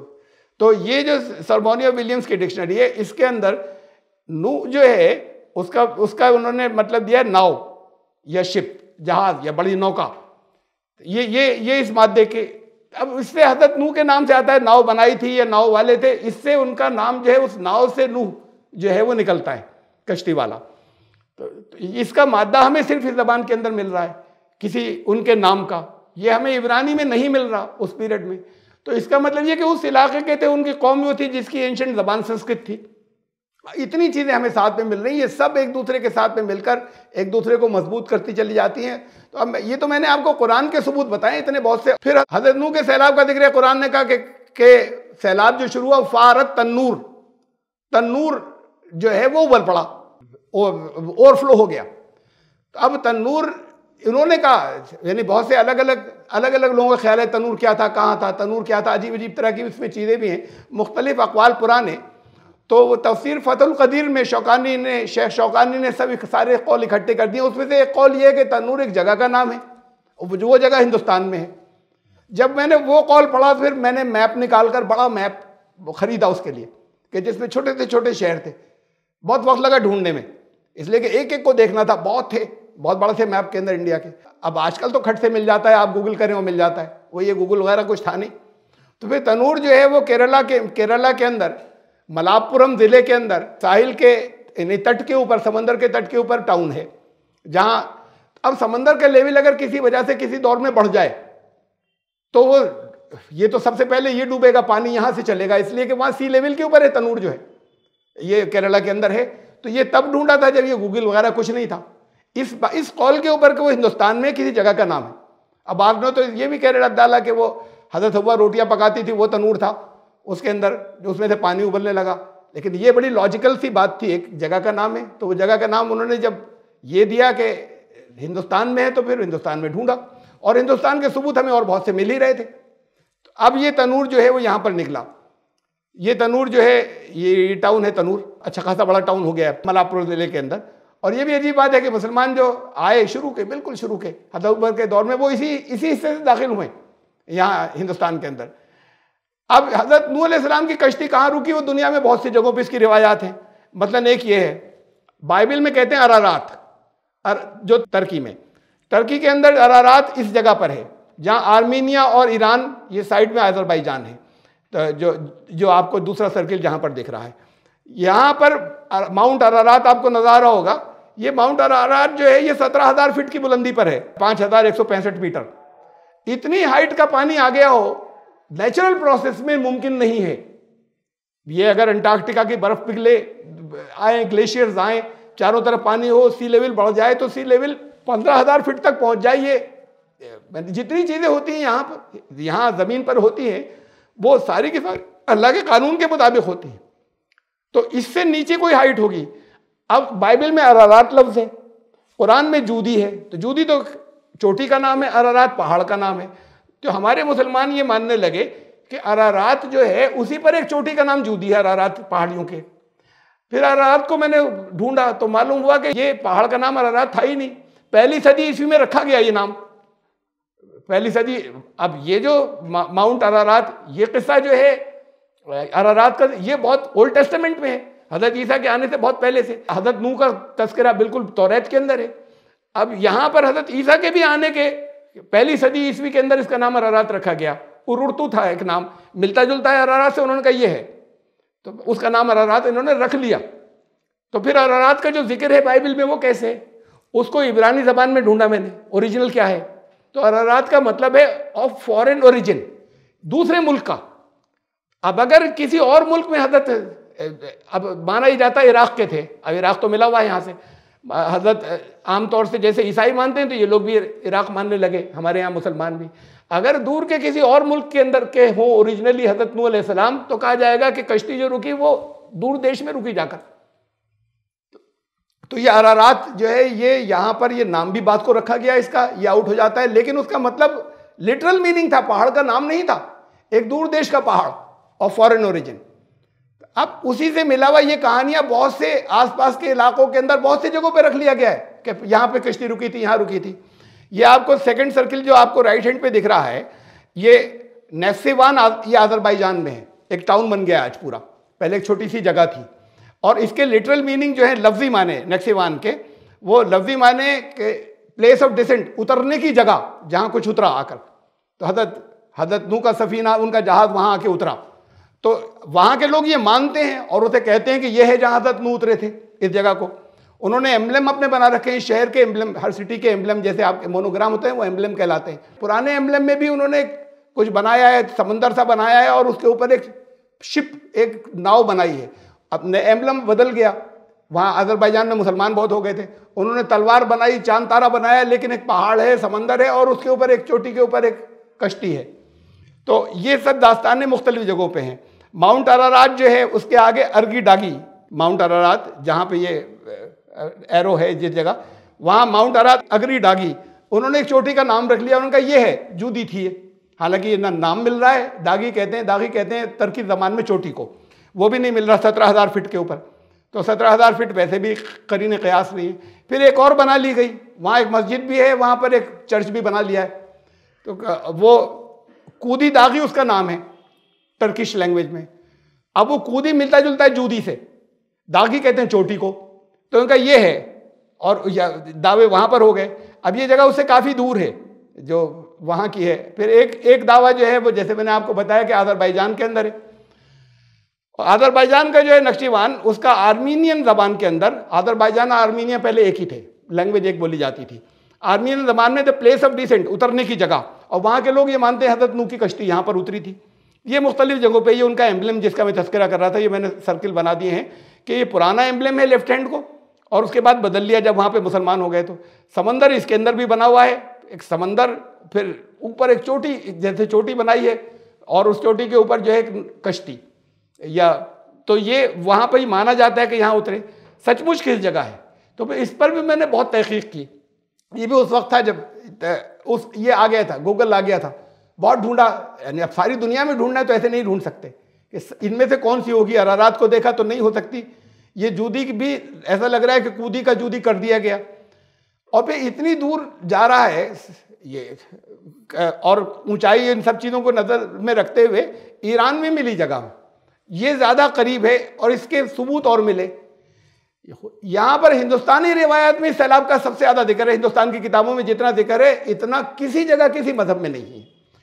तो ये जो सरमोनियो विलियम्स की डिक्शनरी है इसके अंदर नू जो है उसका उसका उन्होंने मतलब दिया नाव या शिप जहाज या बड़ी नौका ये ये ये इस मादे के अब इससे हजरत नूह के नाम से आता है नाव बनाई थी या नाव वाले थे इससे उनका नाम जो है उस नाव से नूह जो है वो निकलता है कश्ती वाला तो, तो, इसका मादा हमें सिर्फ इस जबान के अंदर मिल रहा है किसी उनके नाम का ये हमें इब्रानी में नहीं मिल रहा उस पीरियड में तो इसका मतलब ये कि उस इलाके के थे उनकी कौम जो थी जिसकी एंशंट जबान संस्कृत थी इतनी चीज़ें हमें साथ में मिल रही हैं ये सब एक दूसरे के साथ में मिलकर एक दूसरे को मजबूत करती चली जाती हैं तो अब ये तो मैंने आपको कुरान के सबूत बताए इतने बहुत से फिर हजरत नू के सैलाब का जिक्र कुरान ने कहा कि के सैलाब जो शुरू हुआ फारत तन्नूर तन्नूर जो है वो उबल पड़ा ओवरफ्लो हो गया तो अब तन्नूर इन्होंने कहा यानी बहुत से अलग अलग अलग अलग लोगों का ख्याल है तनूर क्या था कहाँ था तनूर क्या था अजीब अजीब तरह की उसमें चीज़ें भी हैं मुख्तलिफ अकवाल पुराने तो वो तफसर फतल कदीर में शौकानी ने शेख शौकानी ने सब सारे कौल इकट्ठे कर दिए उसमें से एक कौल ये है कि तनूर एक जगह का नाम है वो जगह हिंदुस्तान में है जब मैंने वो कॉल पढ़ा फिर मैंने मैप निकाल कर बड़ा मैप ख़रीदा उसके लिए कि जिसमें छोटे से छोटे शहर थे बहुत वक्त लगा ढूंढने में इसलिए कि एक एक को देखना था बहुत थे बहुत बड़े थे मैप के अंदर इंडिया के अब आजकल तो खट से मिल जाता है आप गूगल करें वो मिल जाता है वो ये गूगल वगैरह कुछ था नहीं तो फिर तनूर जो है वो केरला के केरला के अंदर मलापुरम जिले के अंदर साहिल के यानी तट के ऊपर समंदर के तट के ऊपर टाउन है जहां अब समंदर का लेवल अगर किसी वजह से किसी दौर में बढ़ जाए तो वो ये तो सबसे पहले ये डूबेगा पानी यहां से चलेगा इसलिए कि वहां सी लेवल के ऊपर है तनूर जो है ये केरला के अंदर है तो ये तब ढूंढा था जब ये गूगल वगैरह कुछ नहीं था इस इस कॉल के ऊपर कि वो हिंदुस्तान में किसी जगह का नाम है अब आपने तो ये भी कह रहे डाला कि वो हजरत हुआ रोटियां पकाती थी वो तनूर था उसके अंदर जो उसमें से पानी उबलने लगा लेकिन ये बड़ी लॉजिकल सी बात थी एक जगह का नाम है तो वो जगह का नाम उन्होंने जब ये दिया कि हिंदुस्तान में है तो फिर हिंदुस्तान में ढूंढा और हिंदुस्तान के सबूत हमें और बहुत से मिल ही रहे थे तो अब ये तनूर जो है वो यहाँ पर निकला ये तनूर जो है ये टाउन है तनूर अच्छा खासा बड़ा टाउन हो गया है मलापुर ज़िले के अंदर और ये भी अजीब बात है कि मुसलमान जो आए शुरू के बिल्कुल शुरू के हदौबर के दौर में वो इसी इसी हिस्से से दाखिल हुए यहाँ हिंदुस्तान के अंदर अब हज़रत नूह की कश्ती कहाँ रुकी वो दुनिया में बहुत सी जगहों पर इसकी रिवायात हैं मतलब एक ये है बाइबल में कहते हैं अरारात अर, जो तुर्की में तुर्की के अंदर अरारात इस जगह पर है जहाँ आर्मीनिया और ईरान ये साइड में आज़रबाईजान है तो जो जो आपको दूसरा सर्किल जहाँ पर दिख रहा है यहाँ पर माउंट अरारात आपको नजर आ रहा होगा ये माउंट अरारात जो है ये सत्रह हज़ार फिट की बुलंदी पर है पाँच हज़ार एक सौ पैंसठ मीटर इतनी हाइट का पानी आ गया हो नेचुरल प्रोसेस में मुमकिन नहीं है ये अगर अंटार्कटिका की बर्फ पिघले आए ग्लेशियर्स आए चारों तरफ पानी हो सी लेवल बढ़ जाए तो सी लेवल पंद्रह हजार फिट तक पहुंच जाइए जितनी चीजें होती हैं यहाँ पर यहाँ जमीन पर होती हैं वो सारी की सारी अल्लाह के कानून के मुताबिक होती हैं तो इससे नीचे कोई हाइट होगी अब बाइबल में अरारात लफ्ज है कुरान में जूदी है तो जूदी तो चोटी का नाम है अरारात पहाड़ का नाम है तो हमारे मुसलमान ये मानने लगे कि अरारात जो है उसी पर एक चोटी का नाम जूदी है अरारात पहाड़ियों के फिर अरारात को मैंने ढूंढा तो मालूम हुआ कि ये पहाड़ का नाम अरारात था ही नहीं पहली सदी ईस्वी में रखा गया ये नाम पहली सदी अब ये जो माउंट अरारात ये किस्सा जो है अरारात का ये बहुत ओल्ड टेस्टमेंट में है हजरत ईसा के आने से बहुत पहले से हजरत नू का तस्करा बिल्कुल तोरेत के अंदर है अब यहाँ पर हजरत ईसा के भी आने के पहली सदी ईस्वी के अंदर इसका नाम अरारात रखा गया उरुर्तु था एक नाम मिलता जुलता है अरारात से उन्होंने कहा यह है तो उसका नाम अरारात इन्होंने रख लिया तो फिर अरारात का जो जिक्र है बाइबल में वो कैसे उसको इब्रानी जबान में ढूंढा मैंने ओरिजिनल क्या है तो अरारात का मतलब है ऑफ फॉरेन ओरिजिन दूसरे मुल्क का अब अगर किसी और मुल्क में हदत अब माना ही जाता इराक के थे अब इराक तो मिला हुआ है यहाँ से हजरत आमतौर से जैसे ईसाई मानते हैं तो ये लोग भी इराक मानने लगे हमारे यहाँ मुसलमान भी अगर दूर के किसी और मुल्क के अंदर के हों ओरिजिनली हजरत सलाम तो कहा जाएगा कि कश्ती जो रुकी वो दूर देश में रुकी जाकर तो ये अरारात जो है ये यहाँ पर ये नाम भी बात को रखा गया इसका ये आउट हो जाता है लेकिन उसका मतलब लिटरल मीनिंग था पहाड़ का नाम नहीं था एक दूर देश का पहाड़ और फॉरेन ओरिजिन अब उसी से मिला हुआ ये कहानियां बहुत से आसपास के इलाकों के अंदर बहुत सी जगहों पे रख लिया गया है कि यहाँ पे किश्ती रुकी थी यहां रुकी थी ये आपको सेकंड सर्किल जो आपको राइट हैंड पे दिख रहा है ये नेसेवान ये आजरबाईजान में है एक टाउन बन गया आज पूरा पहले एक छोटी सी जगह थी और इसके लिटरल मीनिंग जो है लफ्जी माने नेक्सेवान के वो लफ्जी माने के प्लेस ऑफ डिसेंट उतरने की जगह जहाँ कुछ उतरा आकर तो हजरत हजरत नू का सफ़ीना उनका जहाज़ वहाँ आके उतरा तो वहाँ के लोग ये मानते हैं और उसे कहते हैं कि ये है जहाँ तक नू उतरे थे इस जगह को उन्होंने एम्बलम अपने बना रखे हैं शहर के एम्बलम हर सिटी के एम्बलम जैसे आपके मोनोग्राम होते हैं वो एम्बलम कहलाते हैं पुराने एम्बलम में भी उन्होंने कुछ बनाया है समंदर सा बनाया है और उसके ऊपर एक शिप एक नाव बनाई है अपने एम्बलम बदल गया वहाँ अजरबैजान में मुसलमान बहुत हो गए थे उन्होंने तलवार बनाई चांद तारा बनाया लेकिन एक पहाड़ है समंदर है और उसके ऊपर एक चोटी के ऊपर एक कश्ती है तो ये सब दास्तानें मुख्तलिफ जगहों पर हैं माउंट अरारात जो है उसके आगे अर्गी डागी माउंट अरारात जहाँ पे ये एरो है जिस जगह वहाँ माउंट अरारात अगरी डागी उन्होंने एक चोटी का नाम रख लिया उनका ये है जूदी थी हालांकि ये ना नाम मिल रहा है दागी कहते हैं दागी कहते हैं तर्की जबान में चोटी को वो भी नहीं मिल रहा सत्रह हज़ार फिट के ऊपर तो सत्रह हज़ार फिट वैसे भी करीने कयास नहीं है फिर एक और बना ली गई वहाँ एक मस्जिद भी है वहाँ पर एक चर्च भी बना लिया है तो वो कूदी दागी उसका नाम है टर्किश लैंग्वेज में अब वो कूदी मिलता जुलता है जूदी से दागी कहते हैं चोटी को तो उनका ये है और दावे वहाँ पर हो गए अब ये जगह उससे काफ़ी दूर है जो वहाँ की है फिर एक एक दावा जो है वो जैसे मैंने आपको बताया कि आज़रबाईजान के अंदर है और का जो है नक्शीवान उसका आर्मीनियन ज़बान के अंदर आज़रबाईजान और आर्मीनिया पहले एक ही थे लैंग्वेज एक बोली जाती थी आर्मीनियन ज़बान में द प्लेस ऑफ डिसेंट उतरने की जगह और वहाँ के लोग ये मानते हैं हजरत नू की कश्ती यहाँ पर उतरी थी ये मुख्तलिफ जगहों पर ये उनका एम्बलम जिसका मैं तस्करा कर रहा था ये मैंने सर्किल बना दिए हैं कि ये पुराना एम्बलम है लेफ्ट हैंड को और उसके बाद बदल लिया जब वहाँ पर मुसलमान हो गए तो समंदर इसके अंदर भी बना हुआ है एक समंदर फिर ऊपर एक चोटी जैसे चोटी बनाई है और उस चोटी के ऊपर जो है कश्ती या तो ये वहाँ पर ही माना जाता है कि यहाँ उतरे सचमुच किस जगह है तो इस पर भी मैंने बहुत तहकीक की ये भी उस वक्त था जब उस ये आ गया था गूगल आ गया था बहुत ढूंढा यानी अब सारी दुनिया में ढूंढना है तो ऐसे नहीं ढूंढ सकते इनमें से कौन सी होगी अरारात को देखा तो नहीं हो सकती ये जूदी भी ऐसा लग रहा है कि कूदी का जूदी कर दिया गया और फिर इतनी दूर जा रहा है ये और ऊंचाई इन सब चीज़ों को नज़र में रखते हुए ईरान में मिली जगह ये ज़्यादा करीब है और इसके सबूत और मिले यहाँ पर हिंदुस्तानी रिवायत में सैलाब का सबसे ज़्यादा जिक्र है हिंदुस्तान की किताबों में जितना जिक्र है इतना किसी जगह किसी मजहब में नहीं है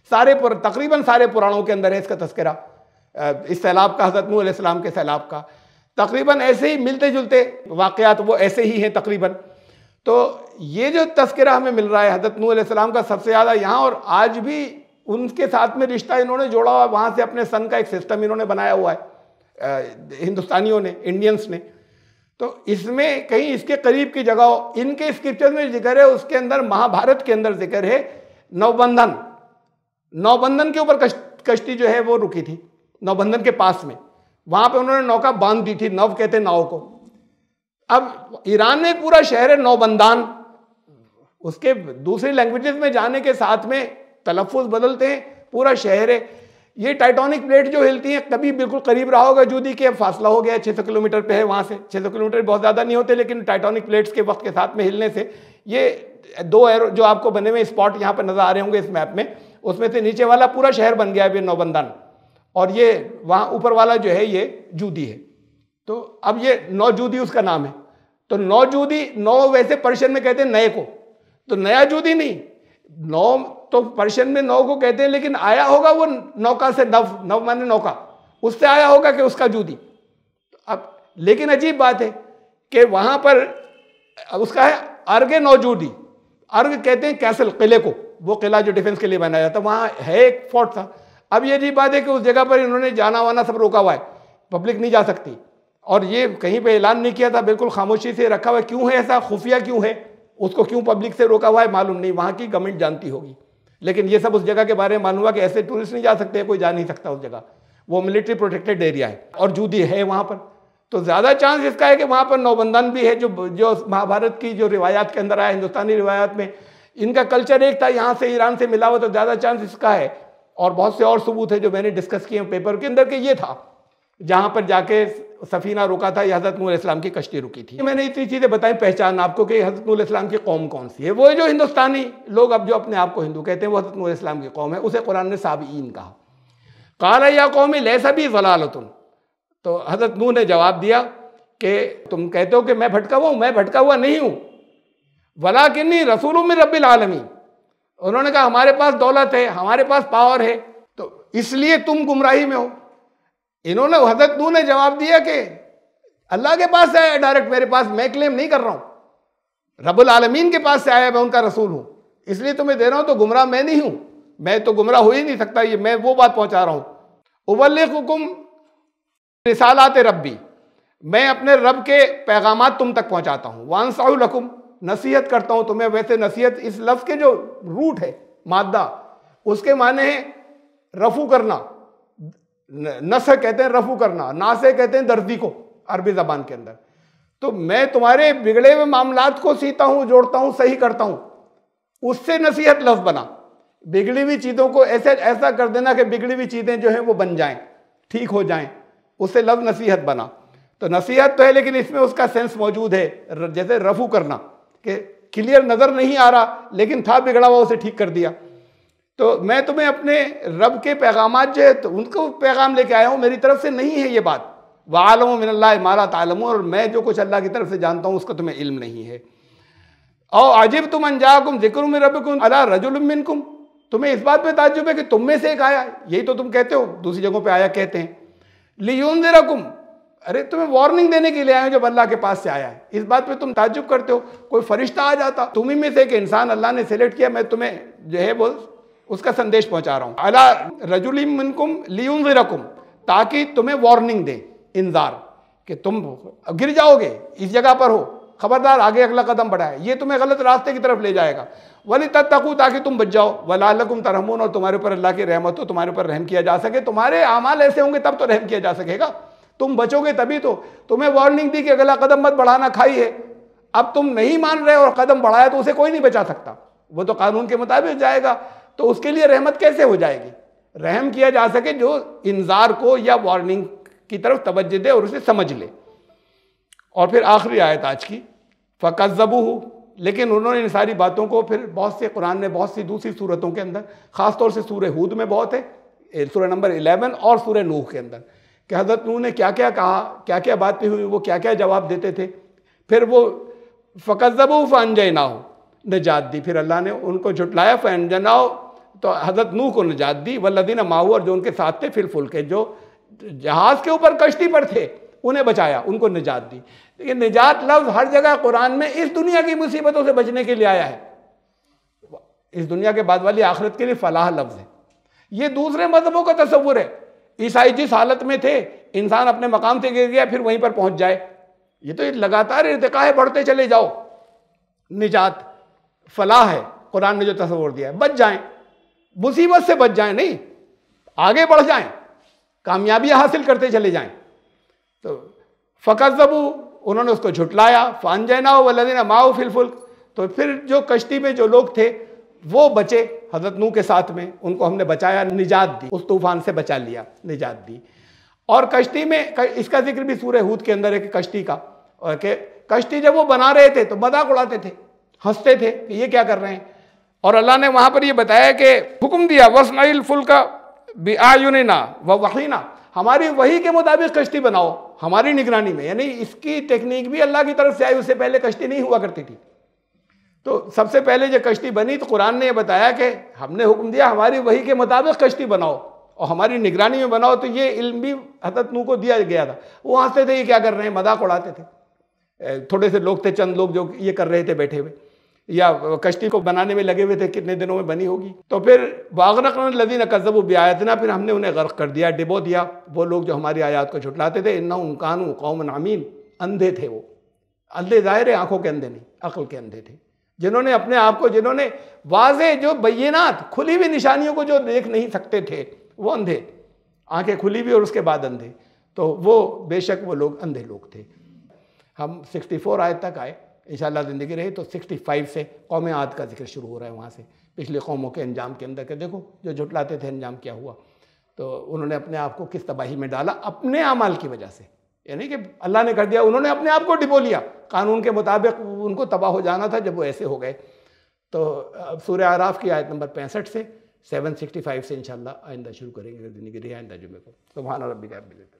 सारे तकरीबन सारे पुराणों के अंदर है इसका तस्करा इस सैलाब का हजरत नूसम के सैलाब का तकरीबन ऐसे ही मिलते जुलते वाक़ात वो ऐसे ही हैं तकरीबन तो ये जो तस्करा हमें मिल रहा है हजरत नूसम का सबसे ज़्यादा यहाँ और आज भी उनके साथ में रिश्ता इन्होंने जोड़ा हुआ वहाँ से अपने सन का एक सिस्टम इन्होंने बनाया हुआ है हिंदुस्तानियों ने इंडियंस ने तो इसमें कहीं इसके करीब की जगह इनके स्क्रिप्चर में जिक्र है उसके अंदर महाभारत के अंदर जिक्र है नवबंधन नौबंधन के ऊपर कश्ती जो है वो रुकी थी नौबंधन के पास में वहां पे उन्होंने नौका बांध दी थी नव कहते नाव को अब ईरान में पूरा शहर है नौबंदान उसके दूसरी लैंग्वेजेस में जाने के साथ में तलफ़ बदलते हैं पूरा शहर है ये टाइटोनिक प्लेट जो हिलती है कभी बिल्कुल करीब रहा होगा जूदी के फासला हो गया छः सौ किलोमीटर पे है वहाँ से छः सौ किलोमीटर बहुत ज़्यादा नहीं होते लेकिन टाइटोनिक प्लेट्स के वक्त के साथ में हिलने से ये दो एरो जो आपको बने हुए स्पॉट यहाँ पर नज़र आ रहे होंगे इस मैप में उसमें से नीचे वाला पूरा शहर बन गया है नौबंदन और ये वहाँ ऊपर वाला जो है ये जूदी है तो अब ये नौ जूदी उसका नाम है तो नौ जूदी नौ वैसे पर्शियन में कहते हैं नए को तो नया जूदी नहीं नौ तो पर्शियन में नौ को कहते हैं लेकिन आया होगा वो नौका से नव नव माने नौका उससे आया होगा कि उसका जूदी अब लेकिन अजीब बात है कि वहाँ पर उसका है अर्घ नौजूदी अर्घ कहते हैं कैसल किले को वो किला जो डिफेंस के लिए बनाया जाता वहाँ है एक फोर्ट था अब ये जी बात है कि उस जगह पर इन्होंने जाना वाना सब रोका हुआ है पब्लिक नहीं जा सकती और ये कहीं पे ऐलान नहीं किया था बिल्कुल खामोशी से रखा हुआ है क्यों है ऐसा खुफिया क्यों है उसको क्यों पब्लिक से रोका हुआ है मालूम नहीं वहाँ की गवर्नमेंट जानती होगी लेकिन ये सब उस जगह के बारे में मालूम हुआ कि ऐसे टूरिस्ट नहीं जा सकते कोई जा नहीं सकता उस जगह वो मिलिट्री प्रोटेक्टेड एरिया है और जूदी है वहाँ पर तो ज़्यादा चांस इसका है कि वहाँ पर नौबंदन भी है जो जो महाभारत की जो रिवायात के अंदर आया हिंदुस्तानी रिवायात में इनका कल्चर एक था यहाँ से ईरान से मिला हुआ तो ज़्यादा चांस इसका है और बहुत से और सबूत है जो मैंने डिस्कस किए पेपर के अंदर के ये था जहाँ पर जाके सफ़ीना रुका था या हज़रत इस्लाम की कश्ती रुकी थी मैंने इतनी चीज़ें बताई पहचान आपको कि हज़रत नूर इस्लाम की कौम कौन सी है वो जो हिंदुस्तानी लोग अब जो अपने आप को हिंदू कहते हैं वो हज़रत इस्लाम की कौम है उसे कुरान ने साबीन कहा काला या कौमी लैसा भी जलालतुन तो हज़रत नू ने जवाब दिया कि तुम कहते हो कि मैं भटका हुआ हूँ मैं भटका हुआ नहीं हूँ वला किन्नी रसूलों में रबी आलमी उन्होंने कहा हमारे पास दौलत है हमारे पास पावर है तो इसलिए तुम गुमराही में हो इन्होंने हजरत नू ने जवाब दिया कि अल्लाह के पास से आया डायरेक्ट मेरे पास मैं क्लेम नहीं कर रहा हूँ रबुल आलमीन के पास से आया मैं उनका रसूल हूँ इसलिए तुम्हें दे रहा हूँ तो गुमराह मैं नहीं हूँ मैं तो गुमराह हो ही नहीं सकता ये मैं वो बात पहुँचा रहा हूँ उबल हुकुम रिसालात रबी मैं अपने रब के पैगाम तुम तक पहुँचाता हूँ वानसाउलकुम नसीहत करता हूं तुम्हें तो वैसे नसीहत इस लफ्ज़ के जो रूट है मादा उसके माने हैं रफू करना नस कहते हैं रफू करना नास कहते हैं दर्दी को अरबी जबान के अंदर तो मैं तुम्हारे बिगड़े हुए मामलात को सीता हूं जोड़ता हूं सही करता हूं उससे नसीहत लफ्ज़ बना बिगड़ी हुई चीज़ों को ऐसे ऐसा कर देना कि बिगड़ी हुई चीज़ें जो है वो बन जाए ठीक हो जाए उससे लफ्ज़ नसीहत बना तो नसीहत तो है लेकिन इसमें उसका सेंस मौजूद है जैसे रफू करना कि क्लियर नज़र नहीं आ रहा लेकिन था बिगड़ा हुआ उसे ठीक कर दिया तो मैं तुम्हें अपने रब के पैगाम जो है तो उनको पैगाम लेके आया हूँ मेरी तरफ से नहीं है ये बात वालम मिनल्ला माला तालम और मैं जो कुछ अल्लाह की तरफ से जानता हूँ उसका तुम्हें इल्म नहीं है और आजिब तुम अनजाकुम जिक्र में कुम अला रजुलमिनकुम तुम्हें इस बात पर ताजुब है कि तुम में से एक आया यही तो तुम कहते हो दूसरी जगहों पर आया कहते हैं लियुन रकुम अरे तुम्हें वार्निंग देने के लिए आए हो जब अल्लाह के पास से आया है इस बात पे तुम ताजुब करते हो कोई फरिश्ता आ जाता तुम ही में से एक इंसान अल्लाह ने सेलेक्ट किया मैं तुम्हें जो है वो उसका संदेश पहुंचा रहा हूँ अला रजुलकुम लियम रकुम ताकि तुम्हें वार्निंग दे इंजार कि तुम गिर जाओगे इस जगह पर हो खबरदार आगे अगला कदम बढ़ाए ये तुम्हें गलत रास्ते की तरफ ले जाएगा वली तब तक ताकि तुम बच जाओ वलाकुम तरहमून और तुम्हारे ऊपर अल्लाह की रहमत हो तुम्हारे ऊपर रहम किया जा सके तुम्हारे अमाल ऐसे होंगे तब तो रहम किया जा सकेगा तुम बचोगे तभी तो तुम्हें वार्निंग दी कि अगला कदम मत बढ़ाना खाई है अब तुम नहीं मान रहे और कदम बढ़ाया तो उसे कोई नहीं बचा सकता वो तो कानून के मुताबिक जाएगा तो उसके लिए रहमत कैसे हो जाएगी रहम किया जा सके जो इंजार को या वार्निंग की तरफ तवज्जो दे और उसे समझ ले और फिर आखिरी आयत आज की फ़कजबू लेकिन उन्होंने इन सारी बातों को फिर बहुत से कुरान में बहुत सी दूसरी सूरतों के अंदर ख़ासतौर से सूर्य हूद में बहुत है सूर्य नंबर 11 और सूर्य नूह के अंदर कि हजरत नू ने क्या क्या कहा क्या क्या बातें हुई वो क्या क्या जवाब देते थे फिर वो फ़कजबू हो निजात दी फिर अल्लाह ने उनको झुटलाया फ़ानजनाओ तो हजरत नू को निजात दी वल्लदीन माहू और जो उनके साथ थे फुल के जो जहाज़ के ऊपर कश्ती पर थे उन्हें बचाया उनको निजात दी लेकिन निजात लफ्ज़ हर जगह कुरान में इस दुनिया की मुसीबतों से बचने के लिए आया है इस दुनिया के बाद वाली आखिरत के लिए फलाह लफ्ज़ है ये दूसरे मजहबों का तस्वुर है ईसाई जिस हालत में थे इंसान अपने मकाम से गिर गया फिर वहीं पर पहुंच जाए ये तो लगातार इरतका है बढ़ते चले जाओ निजात फलाह है कुरान ने जो तस्वर दिया है बच जाएं मुसीबत से बच जाएं नहीं आगे बढ़ जाएं कामयाबी हासिल करते चले जाएं तो फ़कत जबू उन्होंने उसको झुटलाया फान फानजैना वलदीना माओ फिलफुल्क तो फिर जो कश्ती में जो लोग थे वो बचे हजरत नू के साथ में उनको हमने बचाया निजात दी उस तूफान से बचा लिया निजात दी और कश्ती में इसका जिक्र भी सूर्य हूद के अंदर है कि कश्ती का और के कश्ती जब वो बना रहे थे तो मजाक उड़ाते थे हंसते थे कि ये क्या कर रहे हैं और अल्लाह ने वहां पर ये बताया कि हुक्म दिया वसनाइल फुल का आयुनिना व वहीना हमारी वही के मुताबिक कश्ती बनाओ हमारी निगरानी में यानी इसकी टेक्निक भी अल्लाह की तरफ से आई उससे पहले कश्ती नहीं हुआ करती थी तो सबसे पहले जो कश्ती बनी तो कुरान ने यह बताया कि हमने हुक्म दिया हमारी वही के मुताबिक कश्ती बनाओ और हमारी निगरानी में बनाओ तो ये इल्म भी हजरत नू को दिया गया था वो हंसते थे ये क्या कर रहे हैं मजाक उड़ाते थे थोड़े से लोग थे चंद लोग जो ये कर रहे थे बैठे हुए या कश्ती को बनाने में लगे हुए थे कितने दिनों में बनी होगी तो फिर बागरक लदीन कजब बेआतना फिर हमने उन्हें गर्क कर दिया डिबो दिया वो लोग जो हमारी आयात को छुटलाते थे इन्ना उनकानू कौम नामीन अंधे थे वो अंधे ज़ाहिर है आँखों के अंधे नहीं अकल के अंधे थे जिन्होंने अपने आप को जिन्होंने वाजे जो बैनात खुली हुई निशानियों को जो देख नहीं सकते थे वो अंधे आंखें खुली हुई और उसके बाद अंधे तो वो बेशक वो लोग अंधे लोग थे हम 64 आयत तक आए इंशाल्लाह ज़िंदगी रही तो 65 से कौम आद का जिक्र शुरू हो रहा है वहाँ से पिछले कौमों के अंजाम के अंदर के देखो जो जुटलाते थे अंजाम क्या हुआ तो उन्होंने अपने आप को किस तबाही में डाला अपने अमाल की वजह से यानी कि अल्लाह ने कर दिया उन्होंने अपने आप को डिबो लिया कानून के मुताबिक उनको तबाह हो जाना था जब वो ऐसे हो गए तो अब सूर्य आराफ की आयत नंबर पैंसठ से सेवन सिक्सटी फ़ाइव से इनशाला आइंदा शुरू करेंगे जिंदगी आइंदा जुमे को सुबहान रबी का